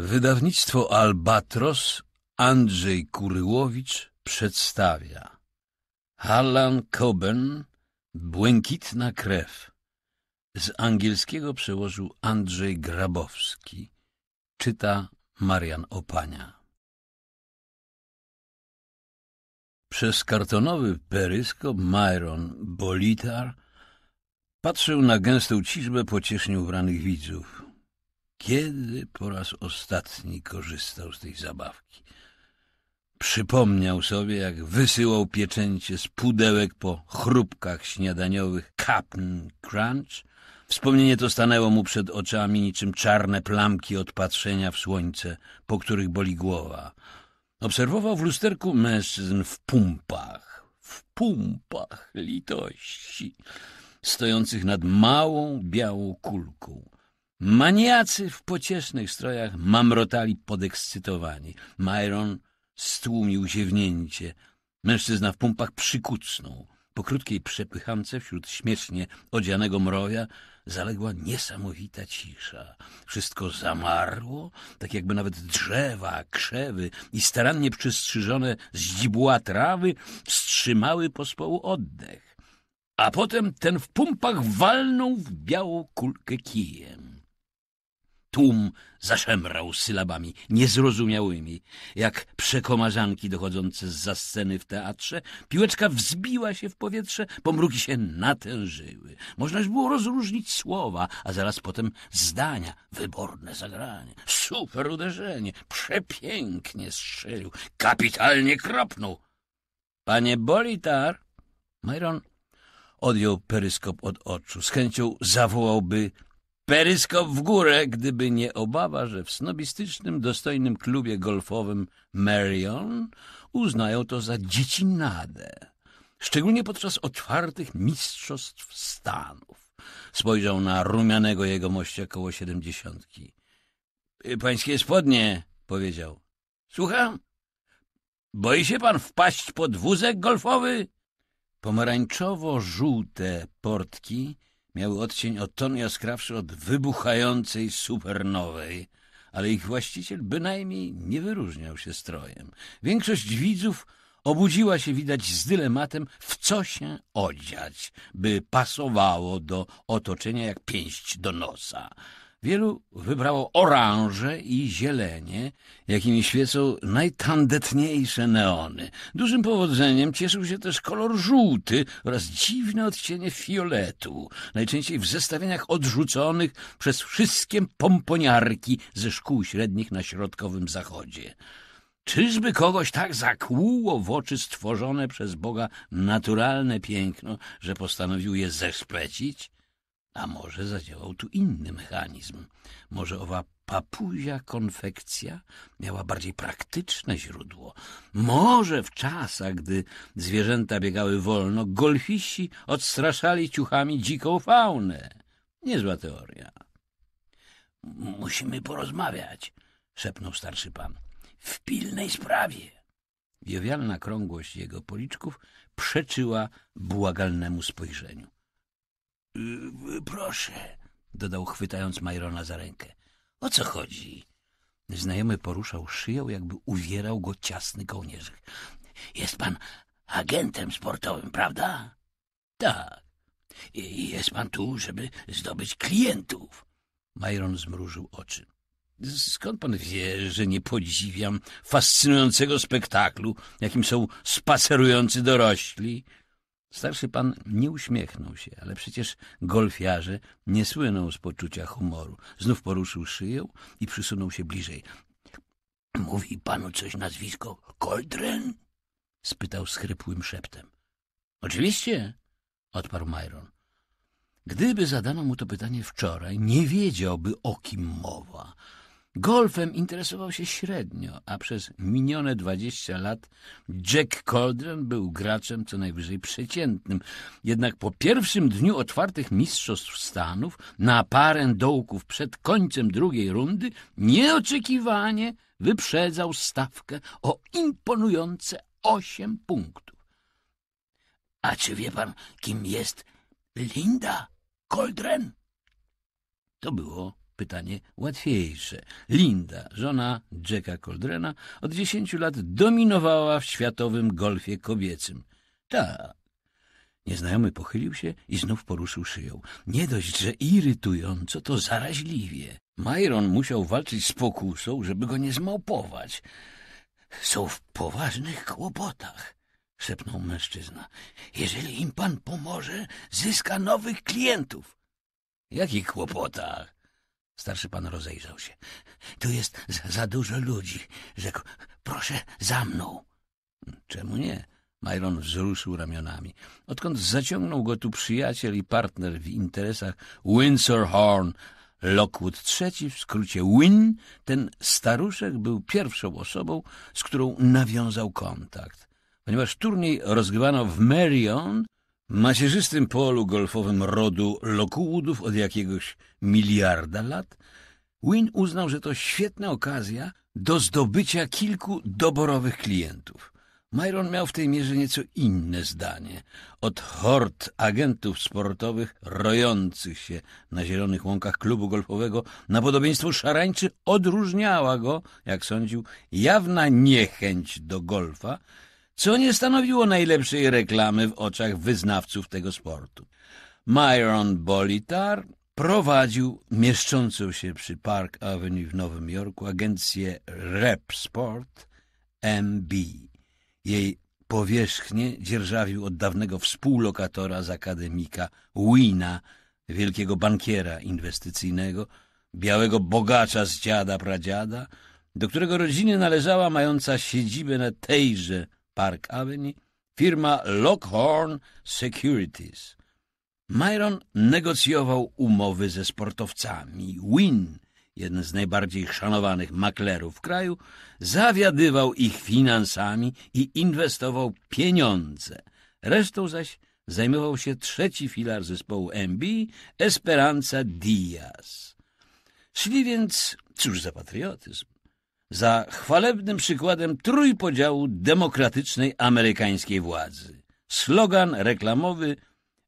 Wydawnictwo Albatros Andrzej Kuryłowicz przedstawia Harlan Coben Błękitna krew Z angielskiego przełożył Andrzej Grabowski Czyta Marian Opania Przez kartonowy peryskop Myron Bolitar patrzył na gęstą ciżbę pociesznie ubranych widzów kiedy po raz ostatni korzystał z tej zabawki? Przypomniał sobie, jak wysyłał pieczęcie z pudełek po chrupkach śniadaniowych Cap'n Crunch. Wspomnienie to stanęło mu przed oczami niczym czarne plamki od w słońce, po których boli głowa. Obserwował w lusterku mężczyzn w pumpach, w pumpach litości, stojących nad małą białą kulką. Maniacy w pociesznych strojach mamrotali podekscytowani. Myron stłumił ziewnięcie. Mężczyzna w pumpach przykucnął. Po krótkiej przepychance wśród śmiesznie odzianego mrowia zaległa niesamowita cisza. Wszystko zamarło, tak jakby nawet drzewa, krzewy i starannie przystrzyżone dzibła trawy wstrzymały pospołu oddech. A potem ten w pumpach walnął w białą kulkę kijem. Tłum zaszemrał sylabami niezrozumiałymi. Jak przekomarzanki dochodzące z za sceny w teatrze, piłeczka wzbiła się w powietrze, pomruki się natężyły. Można już było rozróżnić słowa, a zaraz potem zdania. Wyborne zagranie, super uderzenie, przepięknie strzelił, kapitalnie kropnął. Panie Bolitar, Myron odjął peryskop od oczu. Z chęcią zawołałby Peryskop w górę, gdyby nie obawa, że w snobistycznym, dostojnym klubie golfowym Marion uznają to za dziecinadę. Szczególnie podczas otwartych mistrzostw Stanów. Spojrzał na rumianego jegomościa koło siedemdziesiątki. Y, — Pańskie spodnie — powiedział. — Słucham? Boi się pan wpaść pod wózek golfowy? Pomarańczowo-żółte portki miały odcień o ton jaskrawszy od wybuchającej supernowej, ale ich właściciel bynajmniej nie wyróżniał się strojem. Większość widzów obudziła się widać z dylematem, w co się odziać, by pasowało do otoczenia jak pięść do nosa. Wielu wybrało oranże i zielenie, jakimi świecą najtandetniejsze neony. Dużym powodzeniem cieszył się też kolor żółty oraz dziwne odcienie fioletu, najczęściej w zestawieniach odrzuconych przez wszystkie pomponiarki ze szkół średnich na środkowym zachodzie. Czyżby kogoś tak zakłuło w oczy stworzone przez Boga naturalne piękno, że postanowił je zeszpecić? A może zadziałał tu inny mechanizm? Może owa papuzia konfekcja miała bardziej praktyczne źródło? Może w czasach, gdy zwierzęta biegały wolno, golfiści odstraszali ciuchami dziką faunę? Niezła teoria. Musimy porozmawiać, szepnął starszy pan. W pilnej sprawie. Jowialna krągłość jego policzków przeczyła błagalnemu spojrzeniu. Y, proszę, dodał chwytając Majrona za rękę. O co chodzi? Znajomy poruszał szyją, jakby uwierał go ciasny kołnierzyk. Jest pan agentem sportowym, prawda? Tak. I jest pan tu, żeby zdobyć klientów. Majron zmrużył oczy. Skąd pan wie, że nie podziwiam fascynującego spektaklu, jakim są spacerujący dorośli? Starszy pan nie uśmiechnął się, ale przecież golfiarze nie słyną z poczucia humoru. Znów poruszył szyję i przysunął się bliżej. — Mówi panu coś nazwisko Coldren? — spytał schrypłym szeptem. — Oczywiście — odparł Myron. Gdyby zadano mu to pytanie wczoraj, nie wiedziałby, o kim mowa. Golfem interesował się średnio, a przez minione dwadzieścia lat Jack Coldren był graczem co najwyżej przeciętnym. Jednak po pierwszym dniu otwartych mistrzostw Stanów, na parę dołków przed końcem drugiej rundy, nieoczekiwanie wyprzedzał stawkę o imponujące osiem punktów. A czy wie pan, kim jest Linda Coldren? To było pytanie łatwiejsze. Linda, żona Jacka Coldrena, od dziesięciu lat dominowała w światowym golfie kobiecym. Tak. Nieznajomy pochylił się i znów poruszył szyją. Nie dość, że irytująco, to zaraźliwie. Myron musiał walczyć z pokusą, żeby go nie zmałpować. Są w poważnych kłopotach, szepnął mężczyzna. Jeżeli im pan pomoże, zyska nowych klientów. Jakich kłopotach? Starszy pan rozejrzał się. Tu jest za, za dużo ludzi, rzekł. Proszę za mną. Czemu nie? Majron wzruszył ramionami. Odkąd zaciągnął go tu przyjaciel i partner w interesach Windsor Horn, Lockwood III, w skrócie Win, ten staruszek był pierwszą osobą, z którą nawiązał kontakt. Ponieważ turniej rozgrywano w Marion, macierzystym polu golfowym rodu Lockwoodów od jakiegoś miliarda lat, Win uznał, że to świetna okazja do zdobycia kilku doborowych klientów. Myron miał w tej mierze nieco inne zdanie. Od hord agentów sportowych rojących się na zielonych łąkach klubu golfowego na podobieństwo szarańczy odróżniała go, jak sądził, jawna niechęć do golfa, co nie stanowiło najlepszej reklamy w oczach wyznawców tego sportu. Myron Bolitar prowadził mieszczącą się przy Park Avenue w Nowym Jorku agencję Rep Sport MB. Jej powierzchnię dzierżawił od dawnego współlokatora z akademika Wina, wielkiego bankiera inwestycyjnego, białego bogacza z dziada pradziada, do którego rodziny należała mająca siedzibę na tejże Park Avenue, firma Lockhorn Securities. Myron negocjował umowy ze sportowcami. Win, jeden z najbardziej szanowanych maklerów w kraju, zawiadywał ich finansami i inwestował pieniądze. Resztą zaś zajmował się trzeci filar zespołu MB, Esperanza Diaz. Szli więc, cóż za patriotyzm, za chwalebnym przykładem trójpodziału demokratycznej amerykańskiej władzy. Slogan reklamowy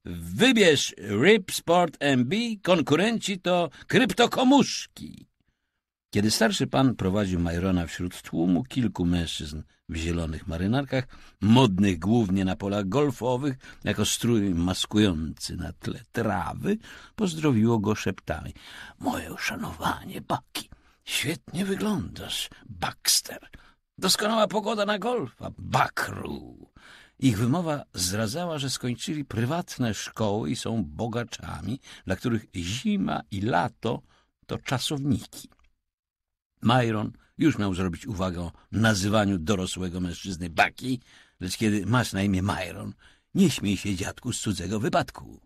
Wybierz RIP Sport MB, konkurenci to kryptokomuszki. Kiedy starszy pan prowadził Majrona wśród tłumu kilku mężczyzn w zielonych marynarkach, modnych głównie na polach golfowych, jako strój maskujący na tle trawy, pozdrowiło go szeptami. Moje uszanowanie, Baki! Świetnie wyglądasz, Baxter. Doskonała pogoda na golfa, Bakru. Ich wymowa zdradzała, że skończyli prywatne szkoły i są bogaczami, dla których zima i lato to czasowniki. Myron już miał zrobić uwagę o nazywaniu dorosłego mężczyzny Baki, lecz kiedy masz na imię Myron, nie śmiej się dziadku z cudzego wypadku.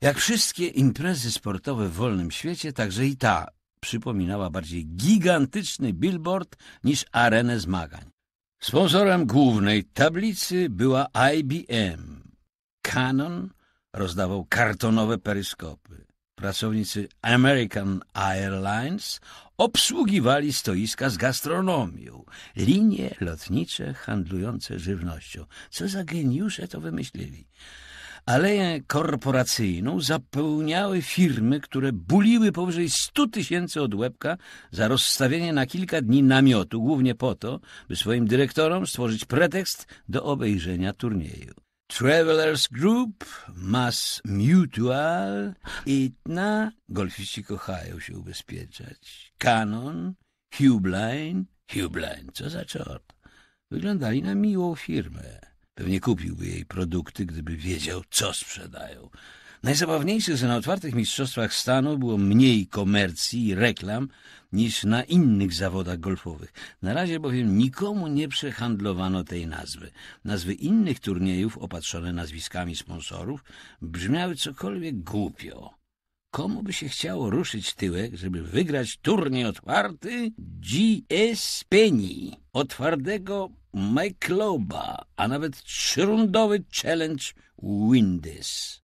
Jak wszystkie imprezy sportowe w wolnym świecie, także i ta przypominała bardziej gigantyczny billboard niż arenę zmagań. Sponsorem głównej tablicy była IBM. Canon rozdawał kartonowe peryskopy. Pracownicy American Airlines obsługiwali stoiska z gastronomią, linie lotnicze handlujące żywnością. Co za geniusze to wymyślili. Aleję korporacyjną zapełniały firmy, które buliły powyżej 100 tysięcy od łebka za rozstawienie na kilka dni namiotu, głównie po to, by swoim dyrektorom stworzyć pretekst do obejrzenia turnieju. Travelers Group, Mass Mutual, Itna, golfiści kochają się ubezpieczać, Canon, Hubline, Hubline, co za czort. Wyglądali na miłą firmę. Pewnie kupiłby jej produkty, gdyby wiedział, co sprzedają. Najzabawniejsze, że na otwartych mistrzostwach stanu było mniej komercji i reklam niż na innych zawodach golfowych. Na razie bowiem nikomu nie przehandlowano tej nazwy. Nazwy innych turniejów opatrzone nazwiskami sponsorów brzmiały cokolwiek głupio. Komu by się chciało ruszyć tyłek, żeby wygrać turniej otwarty GS Penny, otwartego Mycloba, a nawet trzyrundowy challenge Windes.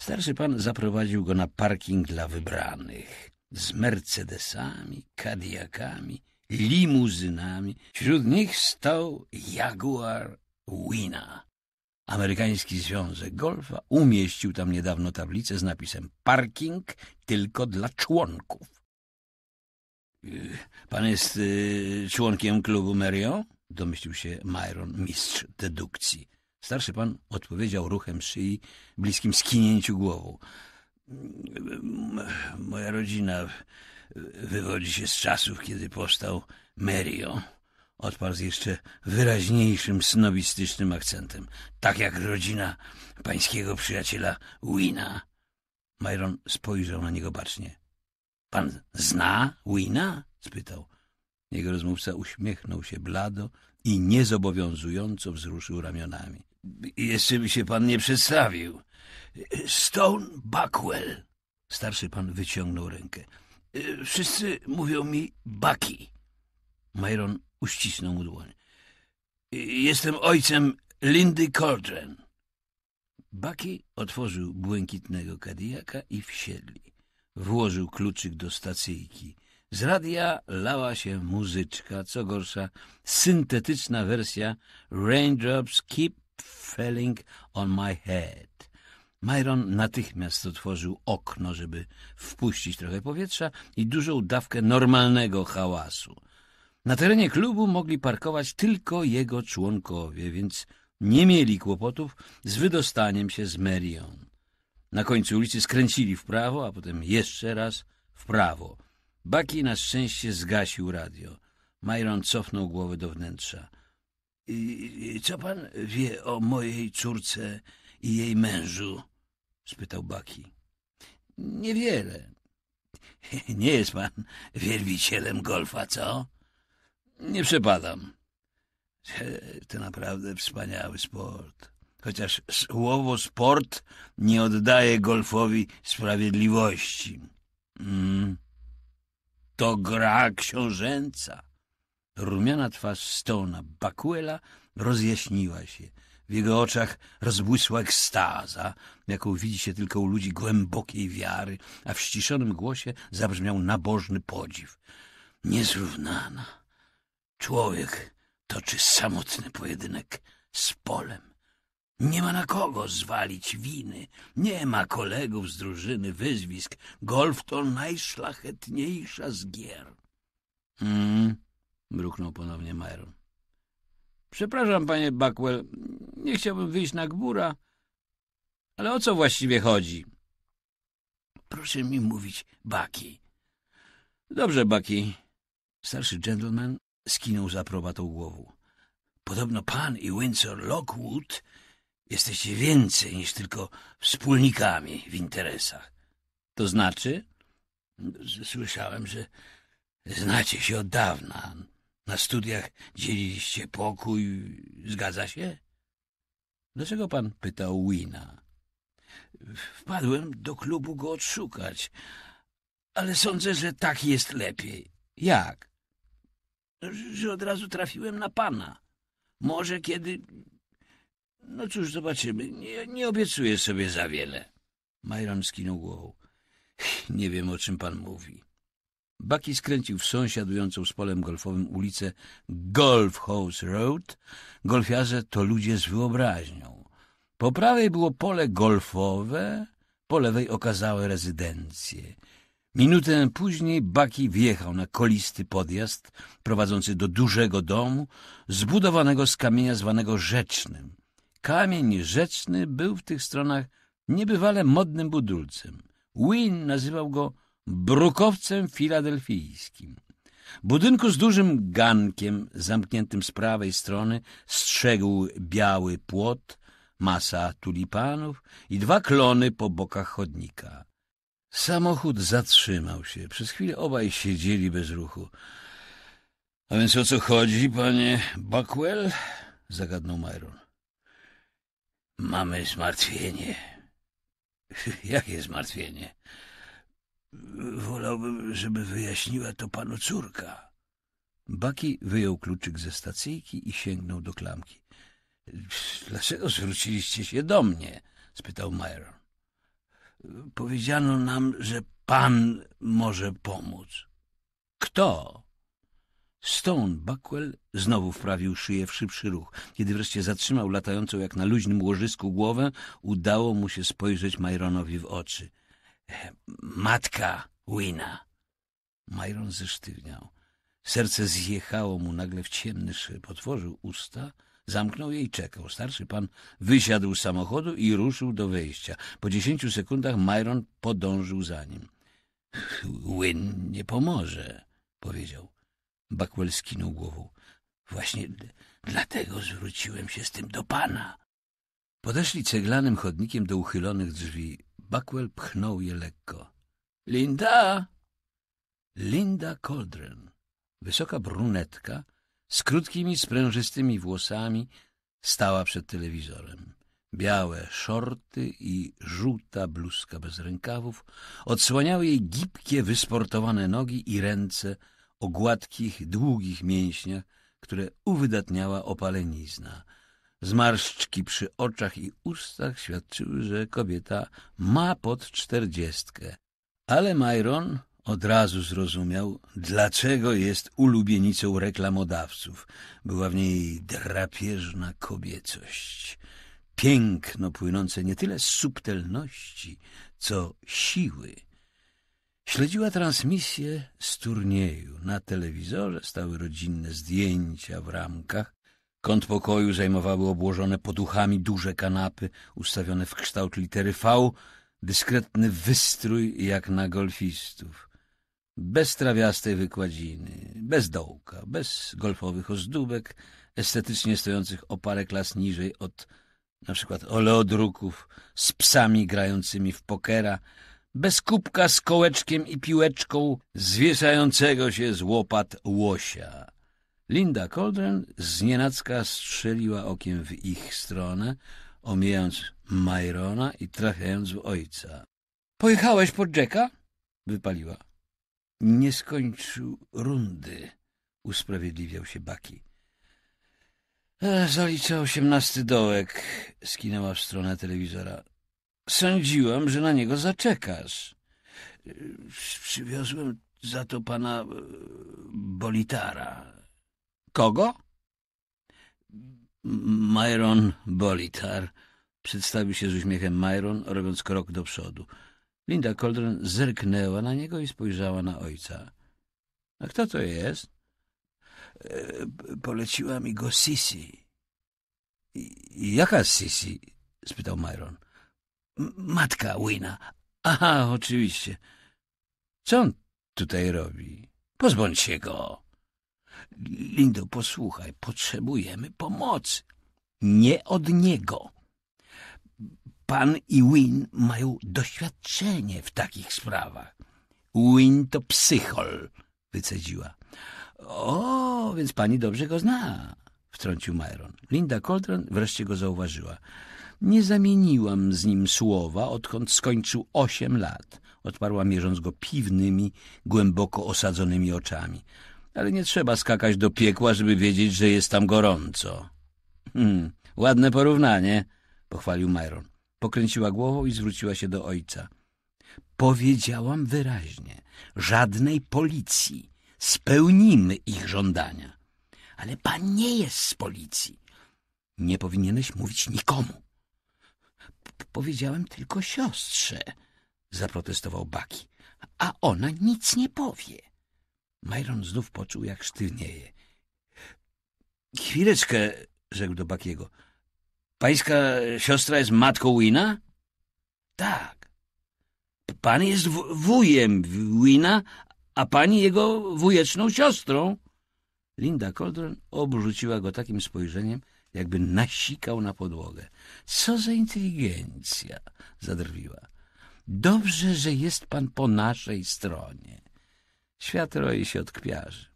Starszy pan zaprowadził go na parking dla wybranych z Mercedesami, Cadiacami, limuzynami. Wśród nich stał Jaguar Wina. Amerykański Związek Golfa umieścił tam niedawno tablicę z napisem Parking tylko dla członków. Y, pan jest y, członkiem klubu Merion? Domyślił się Myron, mistrz dedukcji. Starszy pan odpowiedział ruchem szyi, bliskim skinięciu głową. Y, y, moja rodzina wywodzi się z czasów, kiedy powstał Merion odparł z jeszcze wyraźniejszym, snobistycznym akcentem. Tak jak rodzina pańskiego przyjaciela Wina. Myron spojrzał na niego bacznie. Pan zna Wina? spytał. Jego rozmówca uśmiechnął się blado i niezobowiązująco wzruszył ramionami. Jeszcze by się pan nie przedstawił. Stone Buckwell. Starszy pan wyciągnął rękę. Wszyscy mówią mi Baki. Myron Uścisnął mu dłoń. Jestem ojcem Lindy Coldren. Baki otworzył błękitnego kadijaka i wsiedli. Włożył kluczyk do stacyjki. Z radia lała się muzyczka, co gorsza, syntetyczna wersja Raindrops Keep Falling on My Head. Myron natychmiast otworzył okno, żeby wpuścić trochę powietrza i dużą dawkę normalnego hałasu. Na terenie klubu mogli parkować tylko jego członkowie, więc nie mieli kłopotów z wydostaniem się z Merion. Na końcu ulicy skręcili w prawo, a potem jeszcze raz w prawo. Baki na szczęście zgasił radio. Myron cofnął głowę do wnętrza. I, co pan wie o mojej córce i jej mężu? spytał Baki. Niewiele. Nie jest pan wielbicielem golfa, co? Nie przepadam. To naprawdę wspaniały sport. Chociaż słowo sport nie oddaje golfowi sprawiedliwości. Mm. To gra książęca. Rumiana twarz Stona Bakuela rozjaśniła się. W jego oczach rozbłysła ekstaza, jaką widzi się tylko u ludzi głębokiej wiary, a w ściszonym głosie zabrzmiał nabożny podziw. Niezrównana Człowiek toczy samotny pojedynek z polem. Nie ma na kogo zwalić winy, nie ma kolegów z drużyny wyzwisk. Golf to najszlachetniejsza z gier. Mm, mruknął ponownie Mayer. Przepraszam, panie Buckwell, nie chciałbym wyjść na gbura, ale o co właściwie chodzi? Proszę mi mówić, Baki. Dobrze, Baki. Starszy gentleman skinął z aprobatą głową. Podobno pan i Windsor Lockwood jesteście więcej niż tylko wspólnikami w interesach. To znaczy? Słyszałem, że znacie się od dawna. Na studiach dzieliliście pokój. Zgadza się? Dlaczego pan pytał Wina? Wpadłem do klubu go odszukać, ale sądzę, że tak jest lepiej. Jak? że od razu trafiłem na pana. Może kiedy... No cóż, zobaczymy. Nie, nie obiecuję sobie za wiele. Mayram skinął głową. Nie wiem, o czym pan mówi. Baki skręcił w sąsiadującą z polem golfowym ulicę Golf House Road. Golfiarze to ludzie z wyobraźnią. Po prawej było pole golfowe, po lewej okazałe rezydencje. Minutę później Baki wjechał na kolisty podjazd prowadzący do dużego domu, zbudowanego z kamienia zwanego rzecznym. Kamień rzeczny był w tych stronach niebywale modnym budulcem. Win nazywał go brukowcem filadelfijskim. Budynku z dużym gankiem, zamkniętym z prawej strony, strzegł biały płot, masa tulipanów i dwa klony po bokach chodnika. Samochód zatrzymał się. Przez chwilę obaj siedzieli bez ruchu. — A więc o co chodzi, panie Buckwell? — zagadnął Myron. — Mamy zmartwienie. — Jakie zmartwienie? — Wolałbym, żeby wyjaśniła to panu córka. Baki wyjął kluczyk ze stacyjki i sięgnął do klamki. — Dlaczego zwróciliście się do mnie? — spytał Myron powiedziano nam, że pan może pomóc. Kto? Stone Buckwell znowu wprawił szyję w szybszy ruch. Kiedy wreszcie zatrzymał latającą jak na luźnym łożysku głowę, udało mu się spojrzeć Myronowi w oczy. E, matka Wina. Myron zesztywniał. Serce zjechało mu nagle w ciemny szyb. Otworzył usta Zamknął jej i czekał. Starszy pan wysiadł z samochodu i ruszył do wyjścia. Po dziesięciu sekundach Myron podążył za nim. — Łyn nie pomoże — powiedział. Bakwell skinął głową. — Właśnie dlatego zwróciłem się z tym do pana. Podeszli ceglanym chodnikiem do uchylonych drzwi. Bakwell pchnął je lekko. — Linda! Linda Coldren, wysoka brunetka, z krótkimi, sprężystymi włosami stała przed telewizorem. Białe szorty i żółta bluzka bez rękawów odsłaniały jej gipkie, wysportowane nogi i ręce o gładkich, długich mięśniach, które uwydatniała opalenizna. Zmarszczki przy oczach i ustach świadczyły, że kobieta ma pod czterdziestkę. Ale Myron od razu zrozumiał, dlaczego jest ulubienicą reklamodawców. Była w niej drapieżna kobiecość. Piękno płynące nie tyle z subtelności, co siły. Śledziła transmisję z turnieju. Na telewizorze stały rodzinne zdjęcia w ramkach. Kąt pokoju zajmowały obłożone poduchami duże kanapy ustawione w kształt litery V, dyskretny wystrój jak na golfistów bez trawiastej wykładziny, bez dołka, bez golfowych ozdóbek, estetycznie stojących o parę klas niżej od na przykład oleodruków z psami grającymi w pokera, bez kubka z kołeczkiem i piłeczką zwieszającego się z łopat łosia. Linda Coldren znienacka strzeliła okiem w ich stronę, omijając Majrona i trafiając w ojca. — Pojechałeś po Jacka? — wypaliła. Nie skończył rundy, usprawiedliwiał się Baki. Zalicza osiemnasty dołek, skinęła w stronę telewizora. Sądziłam, że na niego zaczekasz. Przywiozłem za to pana e, Bolitara. Kogo? Myron Bolitar. Przedstawił się z uśmiechem Myron, robiąc krok do przodu. Linda Coldren zerknęła na niego i spojrzała na ojca. — A kto to jest? E, — Poleciła mi go Sisi. — Jaka Sisi? — spytał Myron. — Matka Wina. — Aha, oczywiście. — Co on tutaj robi? — Pozbądź się go. — Lindo, posłuchaj, potrzebujemy pomocy. — Nie od niego. Pan i Win mają doświadczenie w takich sprawach. Win to psychol, wycedziła. O, więc pani dobrze go zna, wtrącił Myron. Linda Coldren wreszcie go zauważyła. Nie zamieniłam z nim słowa, odkąd skończył osiem lat, odparła mierząc go piwnymi, głęboko osadzonymi oczami. Ale nie trzeba skakać do piekła, żeby wiedzieć, że jest tam gorąco. Hmm, ładne porównanie, pochwalił Myron. Pokręciła głową i zwróciła się do ojca. Powiedziałam wyraźnie, żadnej policji. Spełnimy ich żądania. Ale pan nie jest z policji. Nie powinieneś mówić nikomu. P powiedziałem tylko siostrze, zaprotestował Baki. A ona nic nie powie. Mayron znów poczuł, jak sztywnieje. Chwileczkę, rzekł do Bakiego. Pańska siostra jest matką Wina? Tak. Pan jest wujem Wina, a pani jego wujeczną siostrą. Linda Coldron obrzuciła go takim spojrzeniem, jakby nasikał na podłogę. Co za inteligencja! zadrwiła. Dobrze, że jest pan po naszej stronie. Świat roi się od kpiarzy.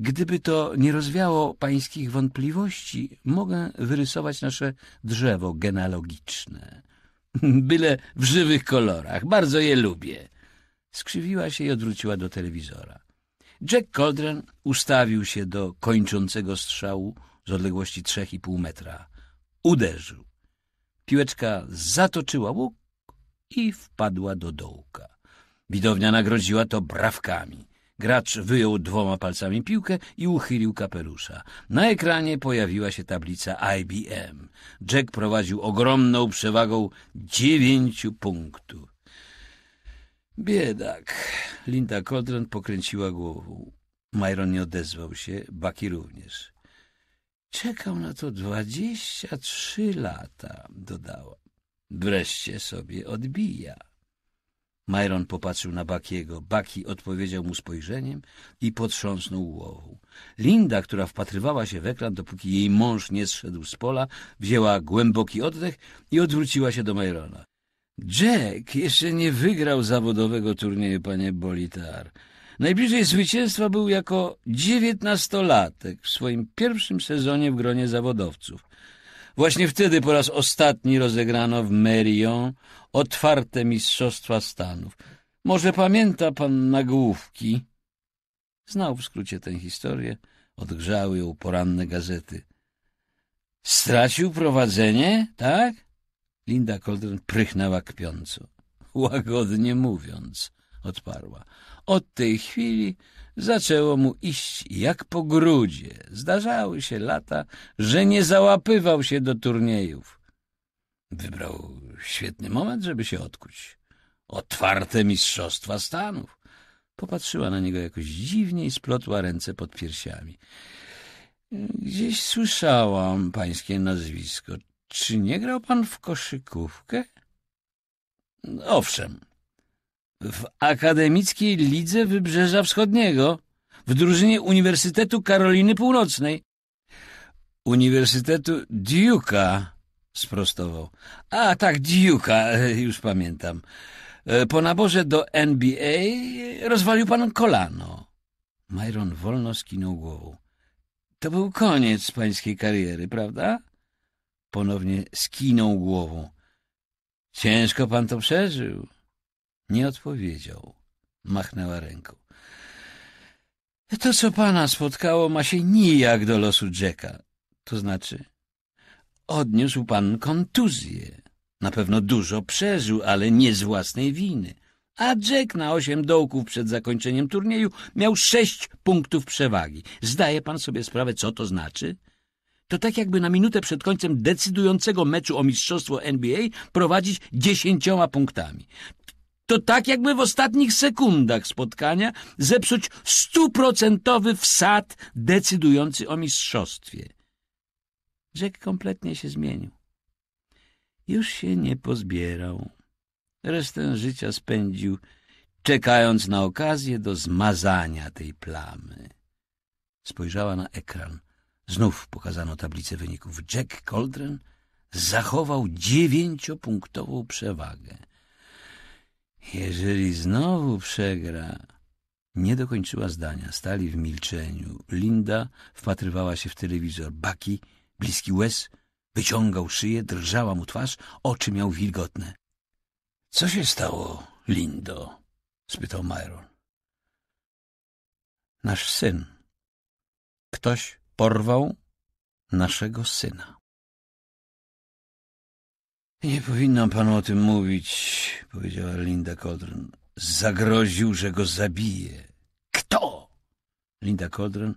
Gdyby to nie rozwiało pańskich wątpliwości, mogę wyrysować nasze drzewo genealogiczne. Byle w żywych kolorach. Bardzo je lubię. Skrzywiła się i odwróciła do telewizora. Jack Coldren ustawił się do kończącego strzału z odległości trzech i pół metra. Uderzył. Piłeczka zatoczyła łuk i wpadła do dołka. Widownia nagrodziła to brawkami. Gracz wyjął dwoma palcami piłkę i uchylił kapelusza. Na ekranie pojawiła się tablica IBM. Jack prowadził ogromną przewagą dziewięciu punktów. Biedak. Linda Coldren pokręciła głową. Myron nie odezwał się, Baki również. Czekał na to dwadzieścia trzy lata, dodała. Wreszcie sobie odbija. Myron popatrzył na Bakiego. Baki odpowiedział mu spojrzeniem i potrząsnął głową. Linda, która wpatrywała się w ekran, dopóki jej mąż nie zszedł z pola, wzięła głęboki oddech i odwróciła się do Myrona. Jack jeszcze nie wygrał zawodowego turnieju, panie Bolitar. Najbliżej zwycięstwa był jako dziewiętnastolatek w swoim pierwszym sezonie w gronie zawodowców. Właśnie wtedy po raz ostatni rozegrano w Merion otwarte Mistrzostwa Stanów. Może pamięta pan nagłówki? Znał w skrócie tę historię, odgrzały ją poranne gazety. Stracił prowadzenie, tak? Linda Coldren prychnęła kpiąco. Łagodnie mówiąc, odparła. Od tej chwili zaczęło mu iść jak po grudzie. Zdarzały się lata, że nie załapywał się do turniejów. Wybrał Świetny moment, żeby się odkuć. Otwarte mistrzostwa Stanów. Popatrzyła na niego jakoś dziwnie i splotła ręce pod piersiami. Gdzieś słyszałam pańskie nazwisko. Czy nie grał pan w koszykówkę? Owszem. W akademickiej lidze Wybrzeża Wschodniego, w drużynie Uniwersytetu Karoliny Północnej. Uniwersytetu Duke'a sprostował. A, tak, Dziuka, e, już pamiętam. E, po naborze do NBA rozwalił pan kolano. Myron wolno skinął głową. To był koniec pańskiej kariery, prawda? Ponownie skinął głową. Ciężko pan to przeżył. Nie odpowiedział. Machnęła ręką. To, co pana spotkało, ma się nijak do losu Jacka. To znaczy... Odniósł pan kontuzję. Na pewno dużo przeżył, ale nie z własnej winy. A Jack na osiem dołków przed zakończeniem turnieju miał sześć punktów przewagi. Zdaje pan sobie sprawę, co to znaczy? To tak jakby na minutę przed końcem decydującego meczu o mistrzostwo NBA prowadzić dziesięcioma punktami. To tak jakby w ostatnich sekundach spotkania zepsuć stuprocentowy wsad decydujący o mistrzostwie. Jack kompletnie się zmienił. Już się nie pozbierał. Resztę życia spędził, czekając na okazję do zmazania tej plamy. Spojrzała na ekran. Znów pokazano tablicę wyników. Jack Coldren zachował dziewięciopunktową przewagę. Jeżeli znowu przegra... Nie dokończyła zdania. Stali w milczeniu. Linda wpatrywała się w telewizor. Baki bliski łez, wyciągał szyję, drżała mu twarz, oczy miał wilgotne. — Co się stało, Lindo? — spytał Myron. — Nasz syn. Ktoś porwał naszego syna. Nie powinnam panu o tym mówić, powiedziała Linda Codron. Zagroził, że go zabije. Kto? Linda Codron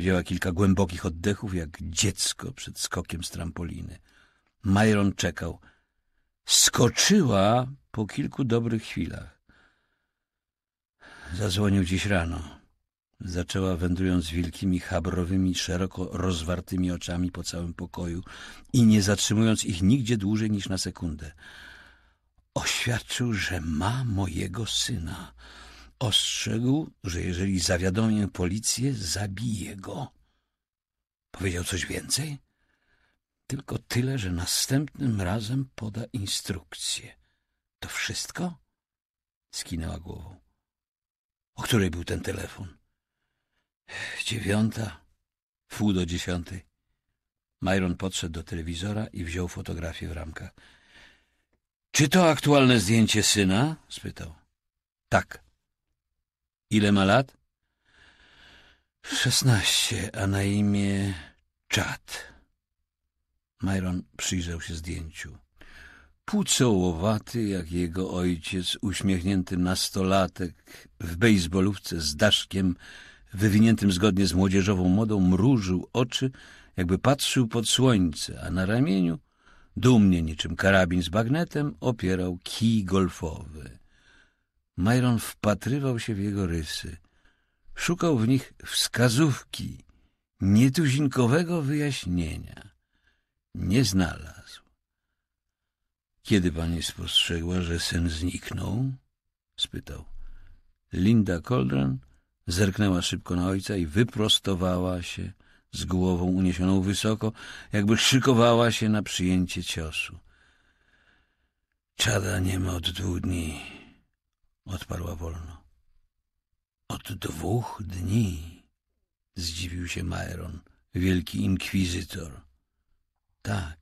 Wzięła kilka głębokich oddechów, jak dziecko przed skokiem z trampoliny. Myron czekał. Skoczyła po kilku dobrych chwilach. Zadzwonił dziś rano. Zaczęła wędrując wielkimi, habrowymi, szeroko rozwartymi oczami po całym pokoju i nie zatrzymując ich nigdzie dłużej niż na sekundę. Oświadczył, że ma mojego syna. Ostrzegł, że jeżeli zawiadomię policję, zabije go. Powiedział coś więcej? Tylko tyle, że następnym razem poda instrukcję. To wszystko? Skinęła głową. O której był ten telefon? Dziewiąta. Fu do dziesiątej. Myron podszedł do telewizora i wziął fotografię w ramkach. Czy to aktualne zdjęcie syna? spytał. Tak. Ile ma lat? Szesnaście, a na imię Czad. Myron przyjrzał się zdjęciu. Płucołowaty, jak jego ojciec, uśmiechnięty nastolatek w bejsbolówce z daszkiem, wywiniętym zgodnie z młodzieżową modą, mrużył oczy, jakby patrzył pod słońce, a na ramieniu, dumnie niczym karabin z bagnetem, opierał kij golfowy. Myron wpatrywał się w jego rysy. Szukał w nich wskazówki, nietuzinkowego wyjaśnienia. Nie znalazł. Kiedy pani spostrzegła, że sen zniknął? spytał. Linda Coldren zerknęła szybko na ojca i wyprostowała się z głową uniesioną wysoko, jakby szykowała się na przyjęcie ciosu. Czada nie ma od dwóch dni odparła wolno. Od dwóch dni, zdziwił się Maeron, wielki inkwizytor. Tak.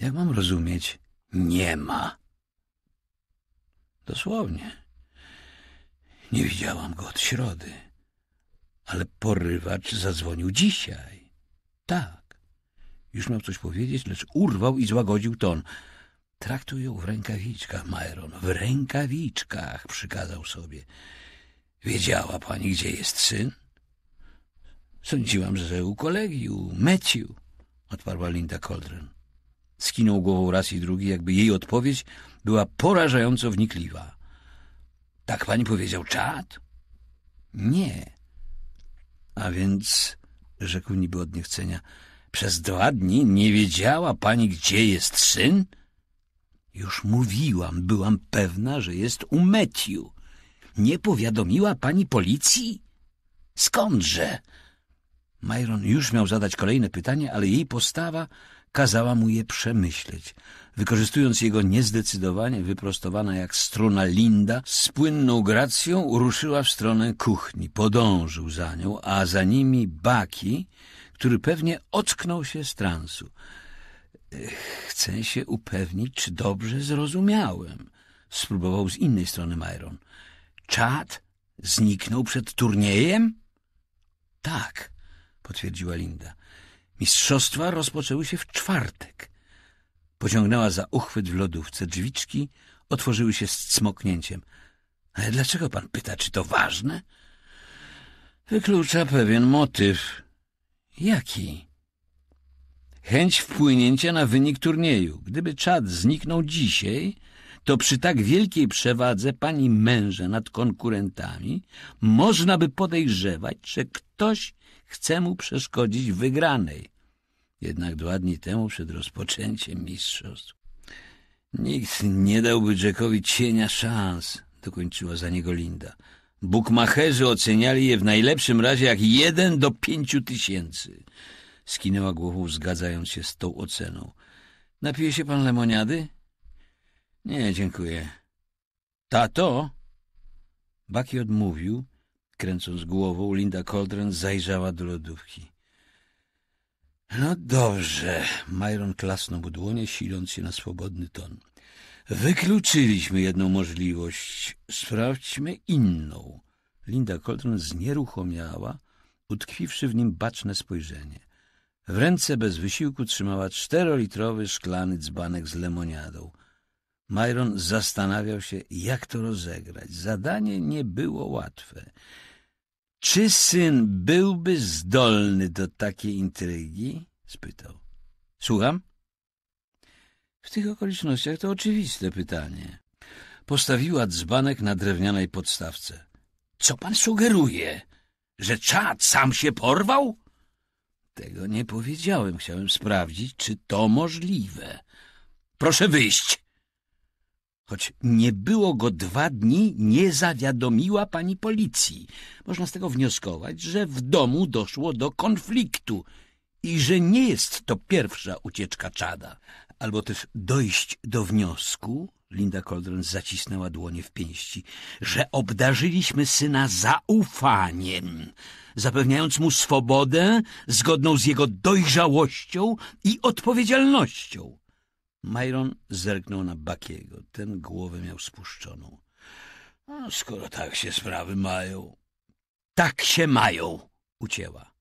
Jak mam rozumieć, nie ma. Dosłownie. Nie widziałam go od środy, ale porywacz zadzwonił dzisiaj. Tak. Już miał coś powiedzieć, lecz urwał i złagodził ton. Traktuj ją w rękawiczkach, Maeron, w rękawiczkach, przykazał sobie. Wiedziała pani, gdzie jest syn? Sądziłam, że u kolegi, u Matthew, odparła Linda Coldren. Skinął głową raz i drugi, jakby jej odpowiedź była porażająco wnikliwa. Tak pani powiedział czad? Nie. A więc, rzekł niby od niechcenia, przez dwa dni nie wiedziała pani, gdzie jest syn? Już mówiłam, byłam pewna, że jest u Matthew. Nie powiadomiła pani policji? Skądże? Myron już miał zadać kolejne pytanie, ale jej postawa kazała mu je przemyśleć. Wykorzystując jego niezdecydowanie, wyprostowana jak struna Linda, z płynną gracją ruszyła w stronę kuchni. Podążył za nią, a za nimi Baki, który pewnie ocknął się z transu. Chcę się upewnić, czy dobrze zrozumiałem. Spróbował z innej strony Myron. Czad zniknął przed turniejem? Tak, potwierdziła Linda. Mistrzostwa rozpoczęły się w czwartek. Pociągnęła za uchwyt w lodówce drzwiczki, otworzyły się z cmoknięciem. Ale dlaczego pan pyta, czy to ważne? Wyklucza pewien motyw. Jaki? chęć wpłynięcia na wynik turnieju. Gdyby czad zniknął dzisiaj, to przy tak wielkiej przewadze pani męża nad konkurentami można by podejrzewać, że ktoś chce mu przeszkodzić w wygranej. Jednak dwa dni temu, przed rozpoczęciem mistrzostw, nikt nie dałby Jackowi cienia szans, dokończyła za niego Linda. Bukmacherzy oceniali je w najlepszym razie jak jeden do pięciu tysięcy. Skinęła głową, zgadzając się z tą oceną. Napije się pan lemoniady? Nie, dziękuję. Tato? Baki odmówił. Kręcąc głową, Linda Coldren zajrzała do lodówki. No dobrze. Myron klasnął mu dłonie, siląc się na swobodny ton. Wykluczyliśmy jedną możliwość. Sprawdźmy inną. Linda Coldren znieruchomiała, utkwiwszy w nim baczne spojrzenie. W ręce bez wysiłku trzymała czterolitrowy szklany dzbanek z lemoniadą. Myron zastanawiał się, jak to rozegrać. Zadanie nie było łatwe. Czy syn byłby zdolny do takiej intrygi? spytał. Słucham? W tych okolicznościach to oczywiste pytanie. Postawiła dzbanek na drewnianej podstawce. Co pan sugeruje? Że czad sam się porwał? Tego nie powiedziałem. Chciałem sprawdzić, czy to możliwe. Proszę wyjść! Choć nie było go dwa dni, nie zawiadomiła pani policji. Można z tego wnioskować, że w domu doszło do konfliktu i że nie jest to pierwsza ucieczka czada. Albo też dojść do wniosku, Linda Coldren zacisnęła dłonie w pięści, że obdarzyliśmy syna zaufaniem, zapewniając mu swobodę zgodną z jego dojrzałością i odpowiedzialnością. Myron zerknął na Bakiego. Ten głowę miał spuszczoną. No, skoro tak się sprawy mają... Tak się mają, ucięła.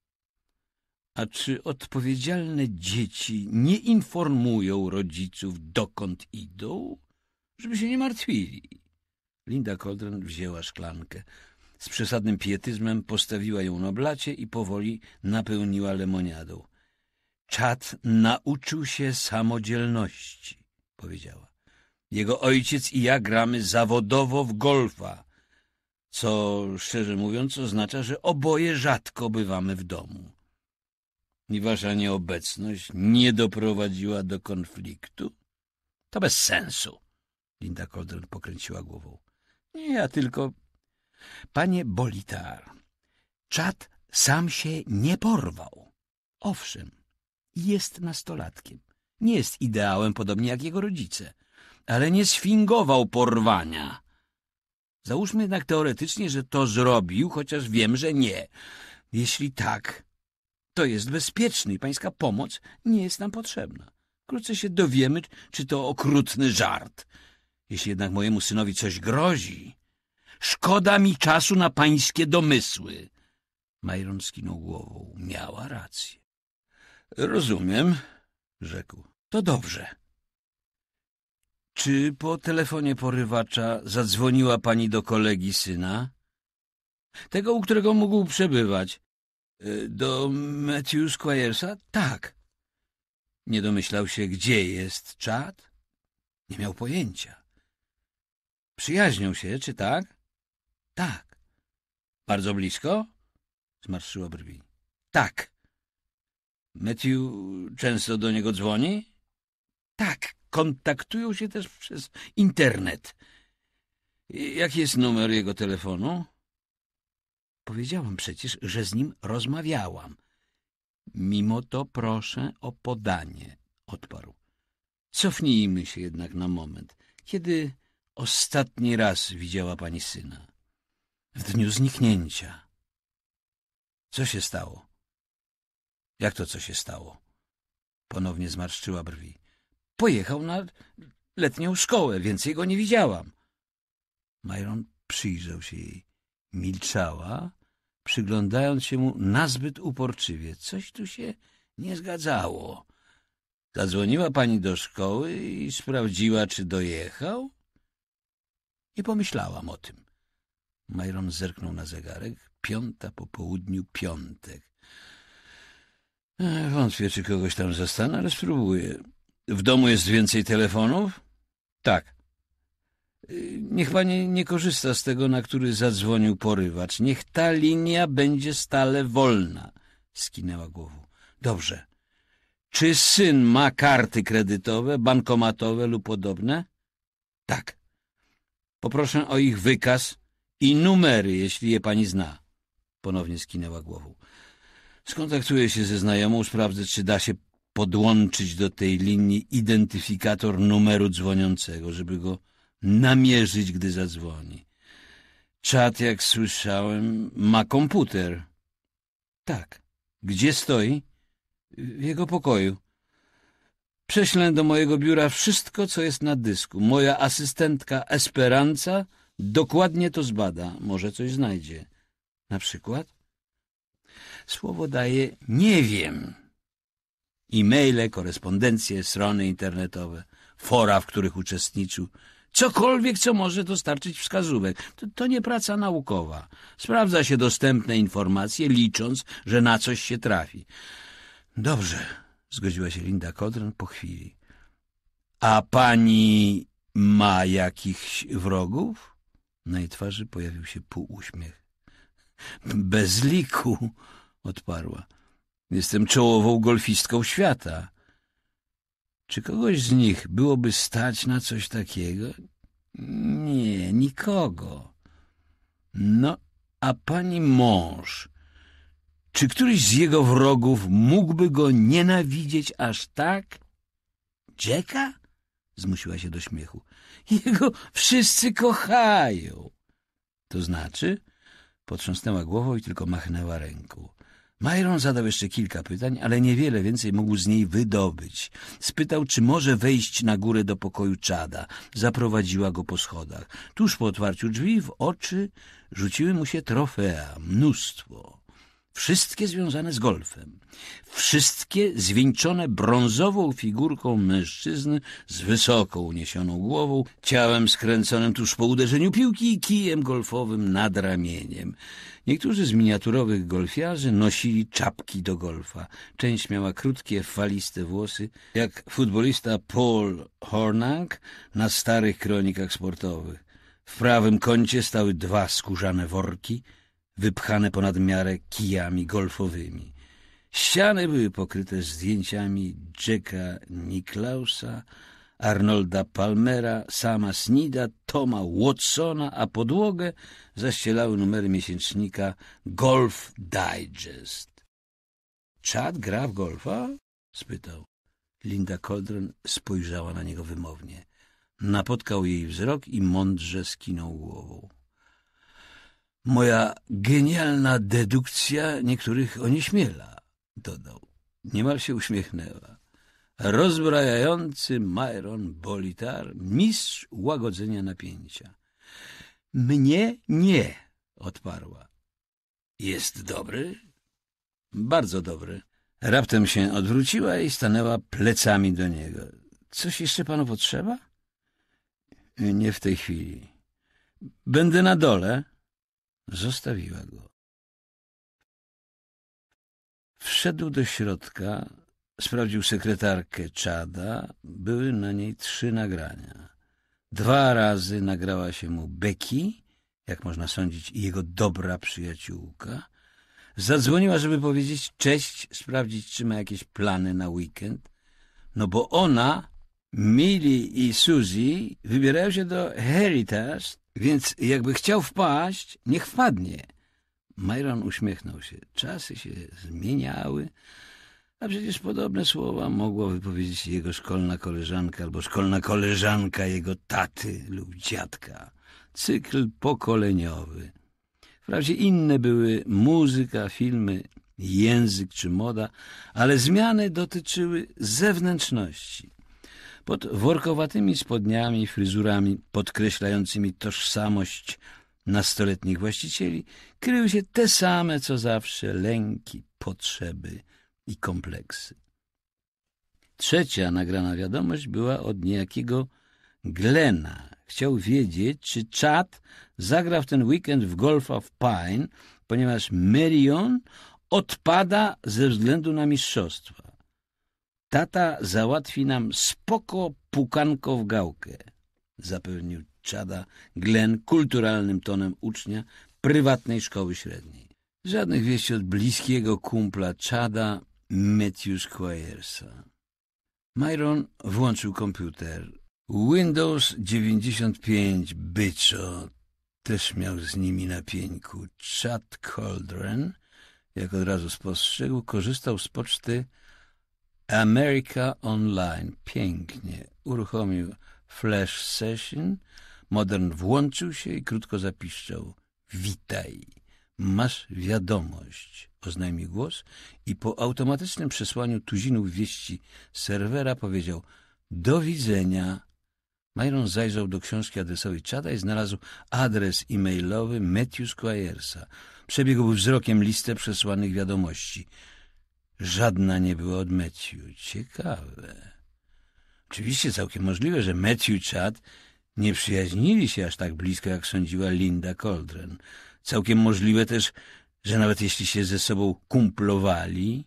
A czy odpowiedzialne dzieci nie informują rodziców, dokąd idą? żeby się nie martwili. Linda Coldren wzięła szklankę. Z przesadnym pietyzmem postawiła ją na blacie i powoli napełniła lemoniadą. Czad nauczył się samodzielności, powiedziała. Jego ojciec i ja gramy zawodowo w golfa, co, szczerze mówiąc, oznacza, że oboje rzadko bywamy w domu. I wasza nieobecność nie doprowadziła do konfliktu? To bez sensu. Linda Coldren pokręciła głową. Nie, ja tylko... Panie Bolitar, czat sam się nie porwał. Owszem, jest nastolatkiem. Nie jest ideałem, podobnie jak jego rodzice, ale nie sfingował porwania. Załóżmy jednak teoretycznie, że to zrobił, chociaż wiem, że nie. Jeśli tak, to jest bezpieczny i pańska pomoc nie jest nam potrzebna. Wkrótce się dowiemy, czy to okrutny żart. Jeśli jednak mojemu synowi coś grozi, szkoda mi czasu na pańskie domysły. Majron skinął głową. Miała rację. Rozumiem, rzekł. To dobrze. Czy po telefonie porywacza zadzwoniła pani do kolegi syna? Tego, u którego mógł przebywać. E, do Matthew Squiresa? Tak. Nie domyślał się, gdzie jest czat? Nie miał pojęcia. Przyjaźnią się, czy tak? Tak. Bardzo blisko? Zmarszyła brwi. Tak. Matthew często do niego dzwoni? Tak. Kontaktują się też przez internet. Jaki jest numer jego telefonu? Powiedziałam przecież, że z nim rozmawiałam. Mimo to proszę o podanie, odparł. Cofnijmy się jednak na moment. Kiedy ostatni raz widziała pani syna? W dniu zniknięcia. Co się stało? Jak to co się stało? Ponownie zmarszczyła brwi. Pojechał na letnią szkołę, więcej go nie widziałam. Myron przyjrzał się jej. Milczała, przyglądając się mu nazbyt uporczywie. Coś tu się nie zgadzało. Zadzwoniła pani do szkoły i sprawdziła, czy dojechał? Nie pomyślałam o tym. Myron zerknął na zegarek. Piąta po południu, piątek. Wątpię, czy kogoś tam zastanę, ale spróbuję. W domu jest więcej telefonów? Tak. Niech pani nie korzysta z tego, na który zadzwonił porywacz. Niech ta linia będzie stale wolna. Skinęła głową. Dobrze. Czy syn ma karty kredytowe, bankomatowe lub podobne? Tak. Poproszę o ich wykaz i numery, jeśli je pani zna. Ponownie skinęła głową. Skontaktuję się ze znajomą, sprawdzę, czy da się podłączyć do tej linii identyfikator numeru dzwoniącego, żeby go namierzyć, gdy zadzwoni. Czat, jak słyszałem, ma komputer. Tak. Gdzie stoi? W jego pokoju. Prześlę do mojego biura wszystko, co jest na dysku. Moja asystentka Esperanza dokładnie to zbada. Może coś znajdzie. Na przykład? Słowo daje nie wiem. E-maile, korespondencje, strony internetowe, fora, w których uczestniczył. Cokolwiek, co może dostarczyć wskazówek. To, to nie praca naukowa. Sprawdza się dostępne informacje, licząc, że na coś się trafi. Dobrze, zgodziła się Linda Kodren po chwili. A pani ma jakichś wrogów? Na jej twarzy pojawił się półuśmiech. Bez liku, odparła. Jestem czołową golfistką świata. Czy kogoś z nich byłoby stać na coś takiego? Nie, nikogo. No, a pani mąż czy któryś z jego wrogów mógłby go nienawidzieć aż tak? Jacka? Zmusiła się do śmiechu. Jego wszyscy kochają. To znaczy? Potrząsnęła głową i tylko machnęła ręką. Myron zadał jeszcze kilka pytań, ale niewiele więcej mógł z niej wydobyć. Spytał, czy może wejść na górę do pokoju Czada. Zaprowadziła go po schodach. Tuż po otwarciu drzwi w oczy rzuciły mu się trofea, mnóstwo wszystkie związane z golfem, wszystkie zwieńczone brązową figurką mężczyzny z wysoką uniesioną głową, ciałem skręconym tuż po uderzeniu piłki i kijem golfowym nad ramieniem. Niektórzy z miniaturowych golfiarzy nosili czapki do golfa. Część miała krótkie, faliste włosy, jak futbolista Paul Hornack na starych kronikach sportowych. W prawym kącie stały dwa skórzane worki – wypchane ponad miarę kijami golfowymi. Ściany były pokryte zdjęciami Jacka Niklausa, Arnolda Palmera, Sama Snida, Toma Watsona, a podłogę zaścielały numery miesięcznika Golf Digest. Chad gra w golfa? spytał. Linda Coldren spojrzała na niego wymownie. Napotkał jej wzrok i mądrze skinął głową. Moja genialna dedukcja niektórych onieśmiela, dodał. Niemal się uśmiechnęła. Rozbrajający Myron Bolitar, mistrz łagodzenia napięcia. Mnie nie, odparła. Jest dobry? Bardzo dobry. Raptem się odwróciła i stanęła plecami do niego. Coś jeszcze panu potrzeba? Nie w tej chwili. Będę na dole. Zostawiła go. Wszedł do środka, sprawdził sekretarkę Czada. Były na niej trzy nagrania. Dwa razy nagrała się mu Becky, jak można sądzić, i jego dobra przyjaciółka. Zadzwoniła, żeby powiedzieć cześć, sprawdzić, czy ma jakieś plany na weekend. No bo ona, Mili i Suzy wybierają się do Heritage więc jakby chciał wpaść, niech wpadnie. Myron uśmiechnął się. Czasy się zmieniały, a przecież podobne słowa mogła wypowiedzieć jego szkolna koleżanka albo szkolna koleżanka jego taty lub dziadka. Cykl pokoleniowy. Wprawdzie inne były muzyka, filmy, język czy moda, ale zmiany dotyczyły zewnętrzności. Pod workowatymi spodniami, fryzurami podkreślającymi tożsamość nastoletnich właścicieli kryły się te same, co zawsze, lęki, potrzeby i kompleksy. Trzecia nagrana wiadomość była od niejakiego Glena. Chciał wiedzieć, czy Chad zagra w ten weekend w golfa w Pine, ponieważ Merion odpada ze względu na mistrzostwa. Tata załatwi nam spoko pukanko w gałkę, zapewnił Czada Glen kulturalnym tonem ucznia prywatnej szkoły średniej. Żadnych wieści od bliskiego kumpla Czada Matthew Squiresa. Myron włączył komputer. Windows 95, byczo, też miał z nimi na pieńku. Chad Coldren, jak od razu spostrzegł, korzystał z poczty America Online. Pięknie. Uruchomił flash session. Modern włączył się i krótko zapiszczał. Witaj. Masz wiadomość, oznajmił głos i po automatycznym przesłaniu tuzinów wieści serwera powiedział do widzenia. Myron zajrzał do książki adresowej czada i znalazł adres e-mailowy Matthew Squiresa. Przebiegł wzrokiem listę przesłanych wiadomości – Żadna nie była od Matthew. Ciekawe. Oczywiście całkiem możliwe, że Matthew i Chad nie przyjaźnili się aż tak blisko, jak sądziła Linda Coldren. Całkiem możliwe też, że nawet jeśli się ze sobą kumplowali,